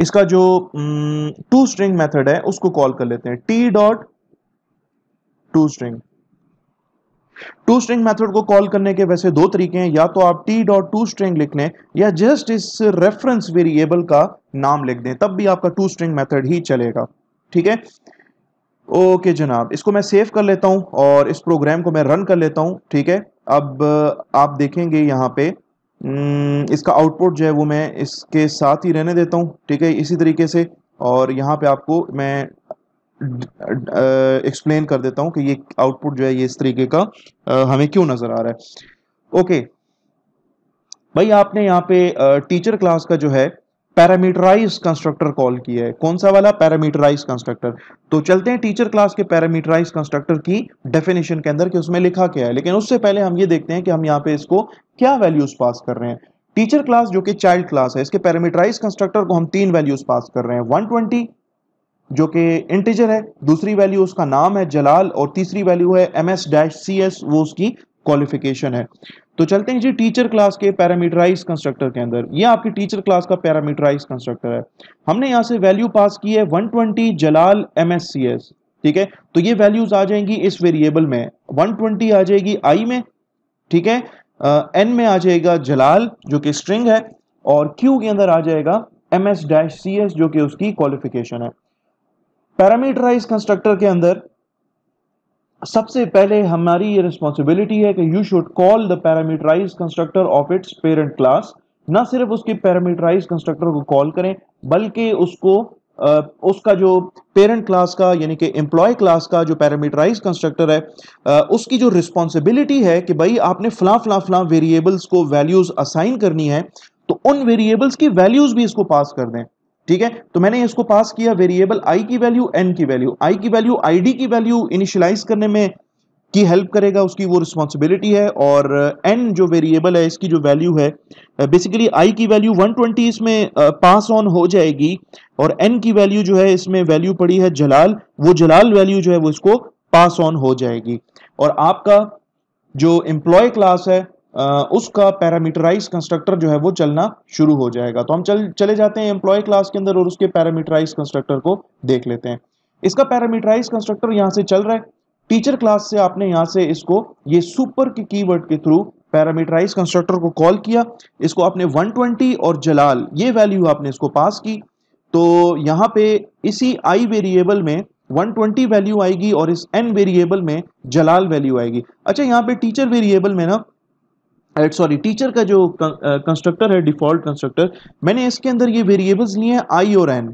इसका जो टू स्ट्रिंग मेथड है उसको कॉल कर लेते हैं T dot to string to string method को कॉल करने के वैसे दो तरीके हैं या तो आप टी डॉट टू स्ट्रिंग लिख लें या जस्ट इस रेफरेंस वेरिएबल का नाम लिख दें तब भी आपका टू स्ट्रिंग मेथड ही चलेगा ठीक है ओके जनाब इसको मैं सेव कर लेता हूँ और इस प्रोग्राम को मैं रन कर लेता हूँ ठीक है अब आप देखेंगे यहाँ पे हम्म, इसका आउटपुट जो है वो मैं इसके साथ ही रहने देता हूँ ठीक है इसी तरीके से और यहाँ पे आपको मैं एक्सप्लेन कर देता हूँ कि ये आउटपुट जो है ये इस तरीके का आ, हमें क्यों नज़र आ रहा है ओके भाई आपने यहाँ पे टीचर क्लास का जो है पैरामीटराइज कंस्ट्रक्टर कॉल किया है कौन सा वाला पैरामीटराइज कंस्ट्रक्टर तो चलते हैं टीचर क्लास के पैरामीटराइज कंस्ट्रक्टर की डेफिनेशन के अंदर कि उसमें लिखा क्या है लेकिन उससे पहले हम ये देखते हैं कि हम यहाँ पे इसको क्या वैल्यूज पास कर रहे हैं टीचर क्लास जो कि चाइल्ड क्लास है इसके पैरामीटराइज कंस्ट्रक्टर को हम तीन वैल्यूज पास कर रहे हैं 120 जो कि इंटीजर है दूसरी वैल्यू उसका नाम है जलाल और तीसरी वैल्यू है M S dash C S वो उसकी क्वालिफिकेशन है तो चलते हैं जी टीचर क्लास के पैरामीटराइज कंस्ट्रक्टर के अंदर ये आपकी टीचर क्लास का पैरामीटराइज कंस्ट्रक्टर है हमने यहाँ से वैल्यू पास की है 120 जलाल एम ठीक है तो ये वैल्यूज आ जाएंगी इस वेरिएबल में 120 आ जाएगी आई में ठीक है एन में आ जाएगा जलाल जो कि स्ट्रिंग है और क्यू के अंदर आ जाएगा M S dash C S जो कि उसकी क्वालिफिकेशन है पैरामीटराइज कंस्ट्रक्टर के अंदर सबसे पहले हमारी ये रिस्पॉन्सिबिलिटी है कि you should call the parameterize constructor of its parent class ना सिर्फ उसके पैरामीटराइज कंस्ट्रक्टर को कॉल करें बल्कि उसको आ, उसका जो पेरेंट क्लास का यानी कि एम्प्लॉय क्लास का जो पैरामीटराइज कंस्ट्रक्टर है आ, उसकी जो रिस्पॉन्सिबिलिटी है कि भाई आपने फला फला फला वेरिएबल्स को वैल्यूज़ असाइन करनी है तो उन वेरिएबल्स की वैल्यूज़ भी इसको पास कर दें ठीक है तो मैंने इसको पास किया वेरिएबल आई की वैल्यू एन की वैल्यू आई की वैल्यू आई की वैल्यू इनिशियलाइज करने में की हेल्प करेगा उसकी वो रिस्पॉन्सिबिलिटी है और एन uh, जो वेरिएबल है इसकी जो वैल्यू है बेसिकली uh, आई की वैल्यू 120 ट्वेंटी इसमें पास uh, ऑन हो जाएगी और एन की वैल्यू जो है इसमें वैल्यू पड़ी है जलाल वो जलाल वैल्यू जो है वो इसको पास ऑन हो जाएगी और आपका जो एम्प्लॉय क्लास है उसका पैरामीटराइज कंस्ट्रक्टर जो है वो चलना शुरू हो जाएगा तो हम चल चले जाते हैं एम्प्लॉय क्लास के अंदर और उसके पैरामीटराइज कंस्ट्रक्टर को देख लेते हैं इसका पैरामीटराइज कंस्ट्रक्टर यहाँ से चल रहा है टीचर क्लास से आपने यहाँ से इसको ये सुपर के वर्ड के थ्रू पैरामीटराइज कंस्ट्रक्टर को कॉल किया इसको आपने 120 और जलाल ये वैल्यू आपने इसको पास की तो यहाँ पे इसी आई वेरिएबल में 120 वैल्यू आएगी और इस एन वेरिएबल में जलाल वैल्यू आएगी अच्छा यहाँ पे टीचर वेरिएबल में ना सॉरी uh, टीचर का जो कंस्ट्रक्टर uh, है डिफॉल्ट कंस्ट्रक्टर मैंने इसके अंदर ये वेरिएबल्स लिए हैं आई और एन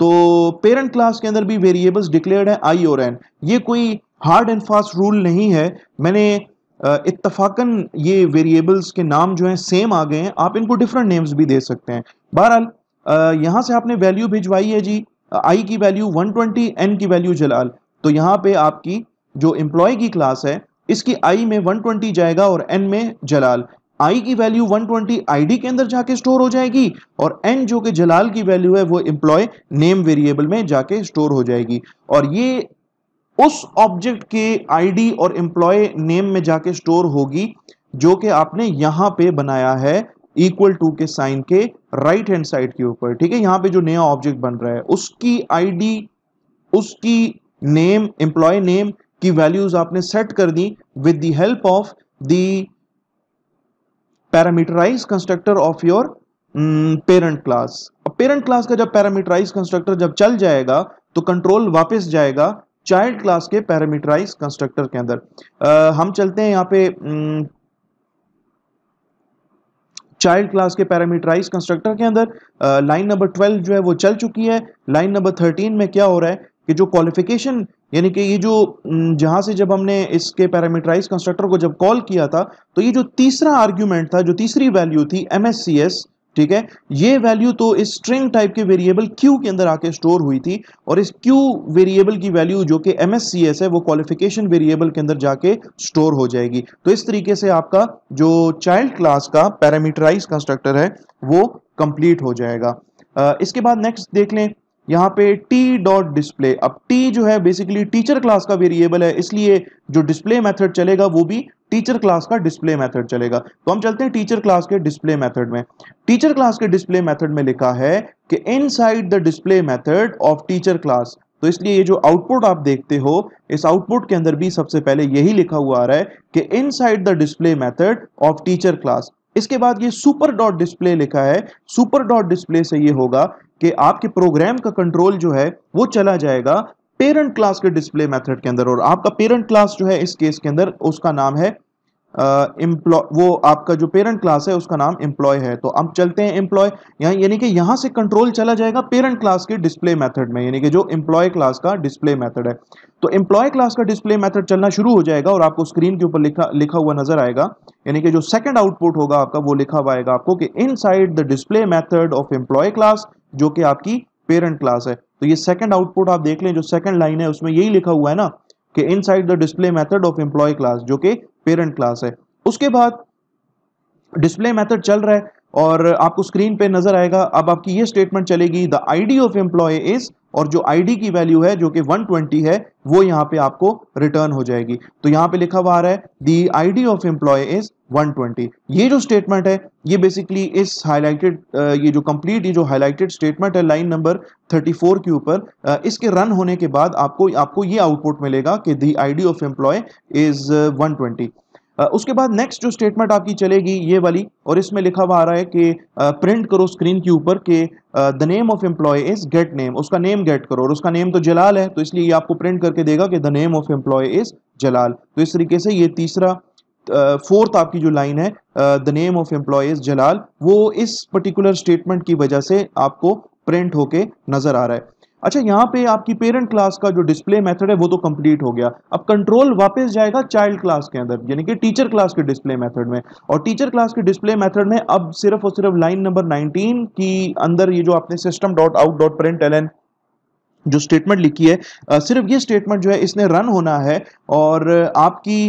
तो पेरेंट क्लास के अंदर भी वेरिएबल्स डिक्लेयर्ड है आई और एन ये कोई हार्ड एंड फास्ट रूल नहीं है मैंने uh, इतफाकन ये वेरिएबल्स के नाम जो हैं सेम आ गए हैं आप इनको डिफरेंट नेम्स भी दे सकते हैं बहरहाल यहाँ से आपने वैल्यू भिजवाई है जी आई की वैल्यू 120 एन की वैल्यू जलाल तो यहाँ पे आपकी जो एम्प्लॉय की क्लास है इसकी आई में 120 जाएगा और एन में जलाल आई की वैल्यू 120 डी के अंदर जाके स्टोर हो जाएगी और एन जो कि जलाल की वैल्यू है वो एम्प्लॉय नेम वेरिएबल में जाके स्टोर हो जाएगी और ये उस ऑब्जेक्ट के आईडी और एम्प्लॉय नेम में जाके स्टोर होगी जो कि आपने यहां पे बनाया है इक्वल टू के साइन के राइट हैंड साइड के ऊपर ठीक है यहां पे जो नया ऑब्जेक्ट बन रहा है उसकी आईडी उसकी नेम एम्प्लॉय नेम की वैल्यूज आपने सेट कर दी with the help of the parameterize constructor of your parent class अब पेरेंट क्लास का जब पैरामीटराइज कंस्ट्रक्टर जब चल जाएगा तो कंट्रोल वापस जाएगा चाइल्ड क्लास के पैरामीटराइज कंस्ट्रक्टर के अंदर uh, हम चलते हैं यहां पे चाइल्ड mm, क्लास के पैरामीटराइज कंस्ट्रक्टर के अंदर लाइन नंबर 12 जो है वो चल चुकी है लाइन नंबर 13 में क्या हो रहा है कि जो क्वालिफिकेशन यानी कि ये जो जहां से जब हमने इसके पैरामीटराइज कंस्ट्रक्टर को जब कॉल किया था तो ये जो तीसरा आर्ग्यूमेंट था जो तीसरी वैल्यू थी एम ठीक है ये वैल्यू तो इस स्ट्रिंग टाइप के वेरिएबल क्यू के अंदर आके स्टोर हुई थी और इस क्यू वेरिएबल की वैल्यू जो कि एम है वो क्वालिफिकेशन वेरिएबल के अंदर जाके स्टोर हो जाएगी तो इस तरीके से आपका जो चाइल्ड क्लास का पैरामीटराइज कंस्ट्रक्टर है वो कंप्लीट हो जाएगा इसके बाद नेक्स्ट देख लें यहाँ पे टी डॉट डिस्प्ले अब टी जो है बेसिकली टीचर क्लास का वेरिएबल है इसलिए जो डिस्प्ले मेथड चलेगा वो भी टीचर क्लास का डिस्प्ले मेथड चलेगा तो हम चलते हैं टीचर क्लास के डिस्प्ले मेथड में टीचर क्लास के डिस्प्ले मेथड में लिखा है कि side the display method of teacher class तो इसलिए ये जो आउटपुट आप देखते हो इस आउटपुट के अंदर भी सबसे पहले यही लिखा हुआ आ रहा है कि side the display method of teacher class इसके बाद ये सुपर डॉट डिस्प्ले लिखा है सुपर डॉट डिस्प्ले से ये होगा कि आपके प्रोग्राम का कंट्रोल जो है वो चला जाएगा पेरेंट क्लास के डिस्प्ले मेथड के अंदर और आपका पेरेंट क्लास जो है इस केस के अंदर उसका नाम है एम्प्लॉय uh, वो आपका जो पेरेंट क्लास है उसका नाम एम्प्लॉय है तो हम चलते हैं एम्प्लॉय यहाँ यानी कि यहाँ से कंट्रोल चला जाएगा पेरेंट क्लास के डिस्प्ले मेथड में यानी कि जो एम्प्लॉय क्लास का डिस्प्ले मेथड है तो एम्प्लॉय क्लास का डिस्प्ले मेथड चलना शुरू हो जाएगा और आपको स्क्रीन के ऊपर लिखा लिखा हुआ नजर आएगा यानी कि जो सेकेंड आउटपुट होगा आपका वो लिखा हुआ आएगा आपको कि inside the display method of employ class जो कि आपकी पेरेंट क्लास है तो ये सेकंड आउटपुट आप देख लें जो सेकंड लाइन है उसमें यही लिखा हुआ है ना कि inside the display method of employ class जो कि पेरेंट क्लास है उसके बाद डिस्प्ले मैथड चल रहा है और आपको स्क्रीन पे नजर आएगा अब आपकी ये स्टेटमेंट चलेगी the ID of employ is और जो आईडी की वैल्यू है जो कि 120 है वो यहाँ पे आपको रिटर्न हो जाएगी तो यहाँ पे लिखा हुआ है the ID of employ is 120 ये जो स्टेटमेंट है ये बेसिकली इस हाईलाइटेड ये जो कंप्लीट ये जो हाईलाइटेड स्टेटमेंट है लाइन नंबर 34 के ऊपर इसके रन होने के बाद आपको आपको ये आउटपुट मिलेगा कि the ID of employ is one उसके बाद नेक्स्ट जो स्टेटमेंट आपकी चलेगी ये वाली और इसमें लिखा हुआ आ रहा है कि प्रिंट करो स्क्रीन के ऊपर के the name of employ is get name उसका नेम गेट करो और उसका नेम तो जलाल है तो इसलिए ये आपको प्रिंट करके देगा कि the name of employ is Jalal तो इस तरीके से ये तीसरा फोर्थ uh, आपकी जो लाइन है the name of employ is Jalal वो इस पर्टिकुलर स्टेटमेंट की वजह से आपको प्रिंट होके नजर आ रहा है अच्छा यहाँ पे आपकी पेरेंट क्लास का जो डिस्प्ले मेथड है वो तो कंप्लीट हो गया अब कंट्रोल वापस जाएगा चाइल्ड क्लास के अंदर यानी कि टीचर क्लास के डिस्प्ले मेथड में और टीचर क्लास के डिस्प्ले मेथड में अब सिर्फ और सिर्फ लाइन नंबर 19 की अंदर ये जो आपने system dot out dot print L जो स्टेटमेंट लिखी है सिर्फ ये स्टेटमेंट जो है इसने रन होना है और आपकी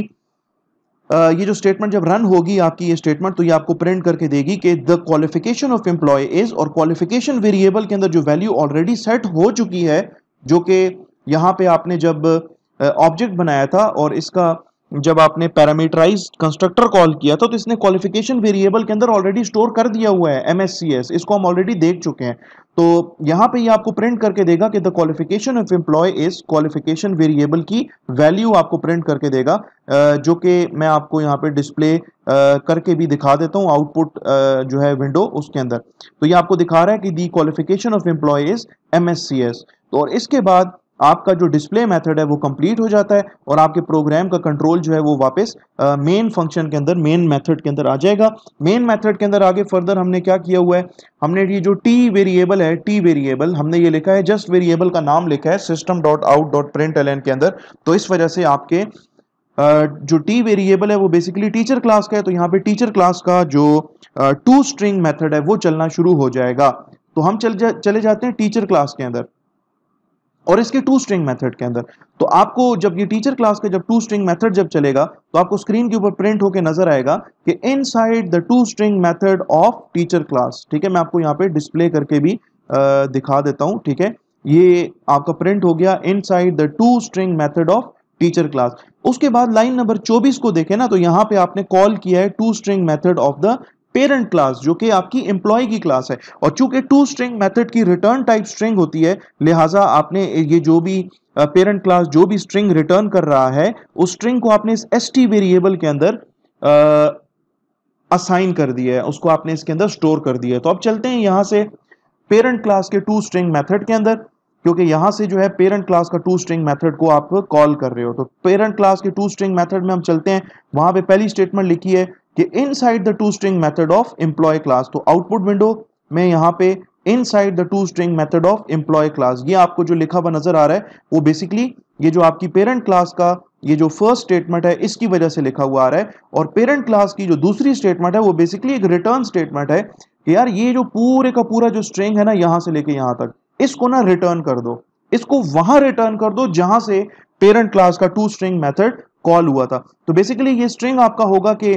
ये जो स्टेटमेंट जब रन होगी आपकी ये स्टेटमेंट तो ये आपको प्रिंट करके देगी कि the qualification of employ is और क्वालिफिकेशन वेरिएबल के अंदर जो वैल्यू ऑलरेडी सेट हो चुकी है जो कि यहाँ पे आपने जब ऑब्जेक्ट बनाया था और इसका जब आपने पैरामीटराइज कंस्ट्रक्टर कॉल किया था तो इसने क्वालिफिकेशन वेरिएबल के अंदर ऑलरेडी स्टोर कर दिया हुआ है एम इसको हम ऑलरेडी देख चुके हैं तो यहाँ पे ये आपको प्रिंट करके देगा कि the qualification of employ is qualification variable की वैल्यू आपको प्रिंट करके देगा जो कि मैं आपको यहाँ पे डिस्प्ले करके भी दिखा देता हूँ आउटपुट जो है विंडो उसके अंदर तो ये आपको दिखा रहा है कि the qualification of employ is M तो और इसके बाद आपका जो डिस्प्ले मेथड है वो कंप्लीट हो जाता है और आपके प्रोग्राम का कंट्रोल जो है वो वापस मेन फंक्शन के अंदर मेन मेथड के अंदर आ जाएगा मेन मेथड के अंदर आगे फर्दर हमने क्या किया हुआ है हमने ये जो टी वेरिएबल है टी वेरिएबल हमने ये लिखा है जस्ट वेरिएबल का नाम लिखा है system dot out dot print L के अंदर तो इस वजह से आपके जो टी वेरिएबल है वो बेसिकली टीचर क्लास का है तो यहाँ पे टीचर क्लास का जो टू स्ट्रिंग मेथड है वो चलना शुरू हो जाएगा तो हम चल जा, चले जाते हैं टीचर क्लास के अंदर और इसके टू स्ट्रिंग मेथड के अंदर तो आपको जब ये टीचर क्लास का जब टू स्ट्रिंग मेथड जब चलेगा तो आपको स्क्रीन के ऊपर प्रिंट होकर नजर आएगा कि inside the to string method of teacher class ठीक है मैं आपको यहाँ पे डिस्प्ले करके भी आ, दिखा देता हूँ ठीक है ये आपका प्रिंट हो गया inside the to string method of teacher class उसके बाद लाइन नंबर 24 को देखें ना तो यहाँ पे आपने कॉल किया है to string method of the parent class जो कि आपकी एम्प्लॉय की क्लास है और चूंकि टू स्ट्रिंग मेथड की रिटर्न टाइप स्ट्रिंग होती है लिहाजा आपने ये जो भी पेरेंट क्लास जो भी स्ट्रिंग रिटर्न कर रहा है उस स्ट्रिंग को आपने इस एस टी वेरिएबल के अंदर असाइन कर दिया है उसको आपने इसके अंदर स्टोर कर दिया है तो अब चलते हैं यहां से पेरेंट क्लास के टू स्ट्रिंग मेथड के अंदर क्योंकि यहां से जो है पेरेंट क्लास का टू स्ट्रिंग मेथड को आप कॉल कर रहे हो तो पेरेंट क्लास के टू स्ट्रिंग मेथड में हम चलते हैं वहां पे पहली स्टेटमेंट लिखी है कि inside the to string method of employ class तो आउटपुट विंडो में यहाँ पे side the to string method of employ class ये आपको जो लिखा हुआ नजर आ रहा है वो बेसिकली ये जो आपकी पेरेंट क्लास का ये जो फर्स्ट स्टेटमेंट है इसकी वजह से लिखा हुआ आ रहा है और पेरेंट क्लास की जो दूसरी स्टेटमेंट है वो बेसिकली एक रिटर्न स्टेटमेंट है कि यार ये जो पूरे का पूरा जो स्ट्रिंग है ना यहां से लेके यहां तक इसको ना रिटर्न कर दो इसको वहां रिटर्न कर दो जहां से पेरेंट क्लास का टू स्ट्रिंग मेथड कॉल हुआ था तो बेसिकली ये स्ट्रिंग आपका होगा कि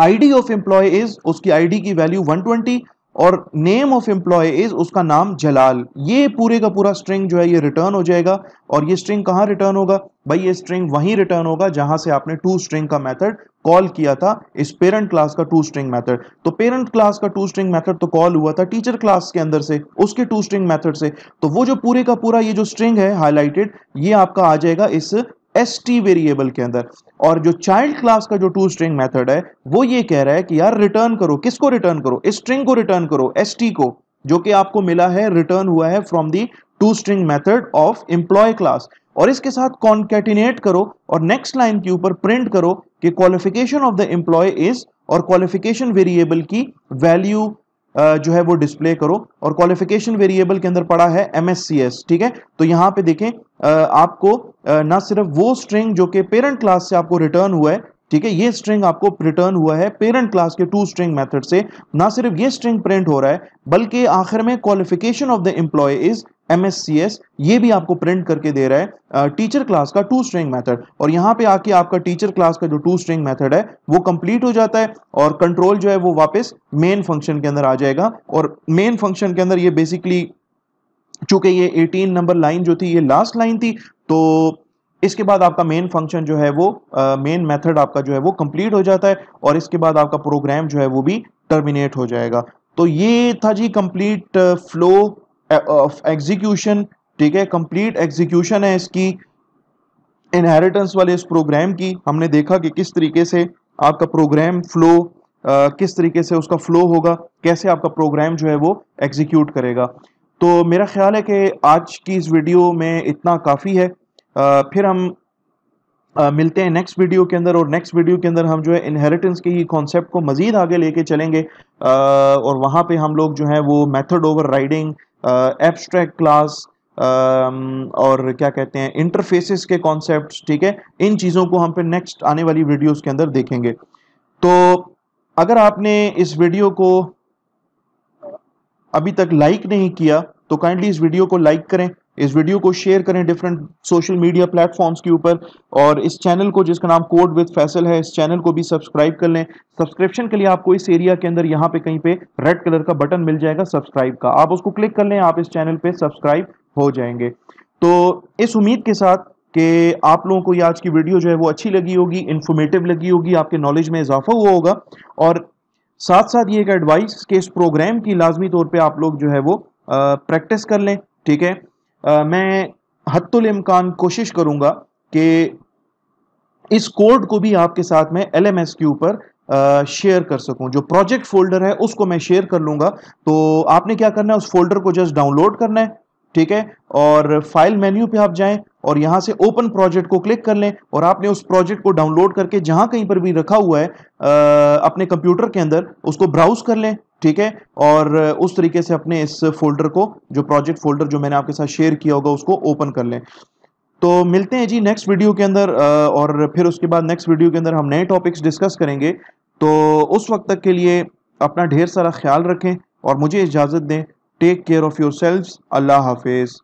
आईडी ऑफ एम्प्लॉय इज उसकी आईडी की वैल्यू 120 और नेम ऑफ एम्प्लॉय इज उसका नाम जलाल ये पूरे का पूरा स्ट्रिंग जो है ये रिटर्न हो जाएगा और ये स्ट्रिंग कहाँ रिटर्न होगा भाई ये स्ट्रिंग वहीं रिटर्न होगा जहां से आपने टू स्ट्रिंग का मेथड कॉल किया था इस पेरेंट क्लास का टू स्ट्रिंग मेथड तो पेरेंट क्लास का टू स्ट्रिंग मेथड तो कॉल हुआ था टीचर क्लास के अंदर से उसके टू स्ट्रिंग मेथड से तो वो जो पूरे का पूरा ये जो स्ट्रिंग है हाईलाइटेड ये आपका आ जाएगा इस एस टी वेरिएबल के अंदर और जो चाइल्ड क्लास का जो टू स्ट्रिंग मेथड है वो ये कह रहा है कि यार रिटर्न करो किसको रिटर्न करो इस स्ट्रिंग को रिटर्न करो एस टी को जो कि आपको मिला है रिटर्न हुआ है from the to string method of employ class और इसके साथ कॉन्केटिनेट करो और नेक्स्ट लाइन के ऊपर प्रिंट करो कि qualification of the employee is और क्वालिफिकेशन वेरिएबल की वैल्यू जो है वो डिस्प्ले करो और क्वालिफिकेशन वेरिएबल के अंदर पड़ा है एम ठीक है तो यहाँ पे देखें आपको ना सिर्फ वो स्ट्रिंग जो कि पेरेंट क्लास से आपको रिटर्न हुआ है ठीक है ये स्ट्रिंग आपको रिटर्न हुआ है पेरेंट क्लास के टू स्ट्रिंग मेथड से ना सिर्फ ये स्ट्रिंग प्रिंट हो रहा है बल्कि आखिर में qualification of the employee is MSCS ये भी आपको प्रिंट करके दे रहा है टीचर क्लास का टू स्ट्रिंग मेथड और यहाँ पे आके आपका टीचर क्लास का जो टू स्ट्रिंग मेथड है वो कंप्लीट हो जाता है और कंट्रोल जो है वो वापस मेन फंक्शन के अंदर आ जाएगा और मेन फंक्शन के अंदर ये बेसिकली चूंकि ये 18 नंबर लाइन जो थी ये लास्ट लाइन थी तो इसके बाद आपका मेन फंक्शन जो है वो मेन uh, मेथड आपका जो है वो कंप्लीट हो जाता है और इसके बाद आपका प्रोग्राम जो है वो भी टर्मिनेट हो जाएगा तो ये था जी कंप्लीट फ्लो ऑफ एग्जीक्यूशन ठीक है कंप्लीट एग्जीक्यूशन है इसकी इनहेरिटेंस वाले इस प्रोग्राम की हमने देखा कि किस तरीके से आपका प्रोग्राम फ्लो किस तरीके से उसका फ्लो होगा कैसे आपका प्रोग्राम जो है वो एग्जीक्यूट करेगा तो मेरा ख्याल है कि आज की इस वीडियो में इतना काफ़ी है फिर हम आ, मिलते हैं नेक्स्ट वीडियो के अंदर और नेक्स्ट वीडियो के अंदर हम जो है इनहेरिटेंस के ही कॉन्सेप्ट को मज़ीद आगे लेके चलेंगे आ, और वहाँ पे हम लोग जो है वो method overriding abstract class और क्या कहते हैं इंटरफेसेस के कॉन्सेप्ट ठीक है इन चीज़ों को हम फिर नेक्स्ट आने वाली वीडियोज़ के अंदर देखेंगे तो अगर आपने इस वीडियो को अभी तक लाइक नहीं किया तो काइंडली इस वीडियो को लाइक करें इस वीडियो को शेयर करें डिफरेंट सोशल मीडिया प्लेटफॉर्म्स के ऊपर और इस चैनल को जिसका नाम कोड विद फैसल है इस चैनल को भी सब्सक्राइब कर लें सब्सक्रिप्शन के लिए आपको इस एरिया के अंदर यहाँ पे कहीं पे रेड कलर का बटन मिल जाएगा सब्सक्राइब का आप उसको क्लिक कर लें आप इस चैनल पर सब्सक्राइब हो जाएंगे तो इस उम्मीद के साथ कि आप लोगों को ये आज की वीडियो जो है वो अच्छी लगी होगी इन्फॉर्मेटिव लगी होगी आपके नॉलेज में इजाफा हुआ होगा और साथ साथ ये एक एडवाइस कि इस प्रोग्राम की लाजमी तौर पे आप लोग जो है वो प्रैक्टिस कर लें ठीक है मैं हत्तुल इम्कान कोशिश करूंगा कि इस कोड को भी आपके साथ में एल के ऊपर शेयर कर सकूं जो प्रोजेक्ट फोल्डर है उसको मैं शेयर कर लूंगा तो आपने क्या करना है उस फोल्डर को जस्ट डाउनलोड करना है ठीक है और फाइल मेन्यू पे आप जाएं और यहां से ओपन प्रोजेक्ट को क्लिक कर लें और आपने उस प्रोजेक्ट को डाउनलोड करके जहां कहीं पर भी रखा हुआ है आ, अपने कंप्यूटर के अंदर उसको ब्राउज कर लें ठीक है और उस तरीके से अपने इस फोल्डर को जो प्रोजेक्ट फोल्डर जो मैंने आपके साथ शेयर किया होगा उसको ओपन कर लें तो मिलते हैं जी नेक्स्ट वीडियो के अंदर और फिर उसके बाद नेक्स्ट वीडियो के अंदर हम नए टॉपिक्स डिस्कस करेंगे तो उस वक्त तक के लिए अपना ढेर सारा ख्याल रखें और मुझे इजाज़त दें take care of yourself अल्लाह हाफिज़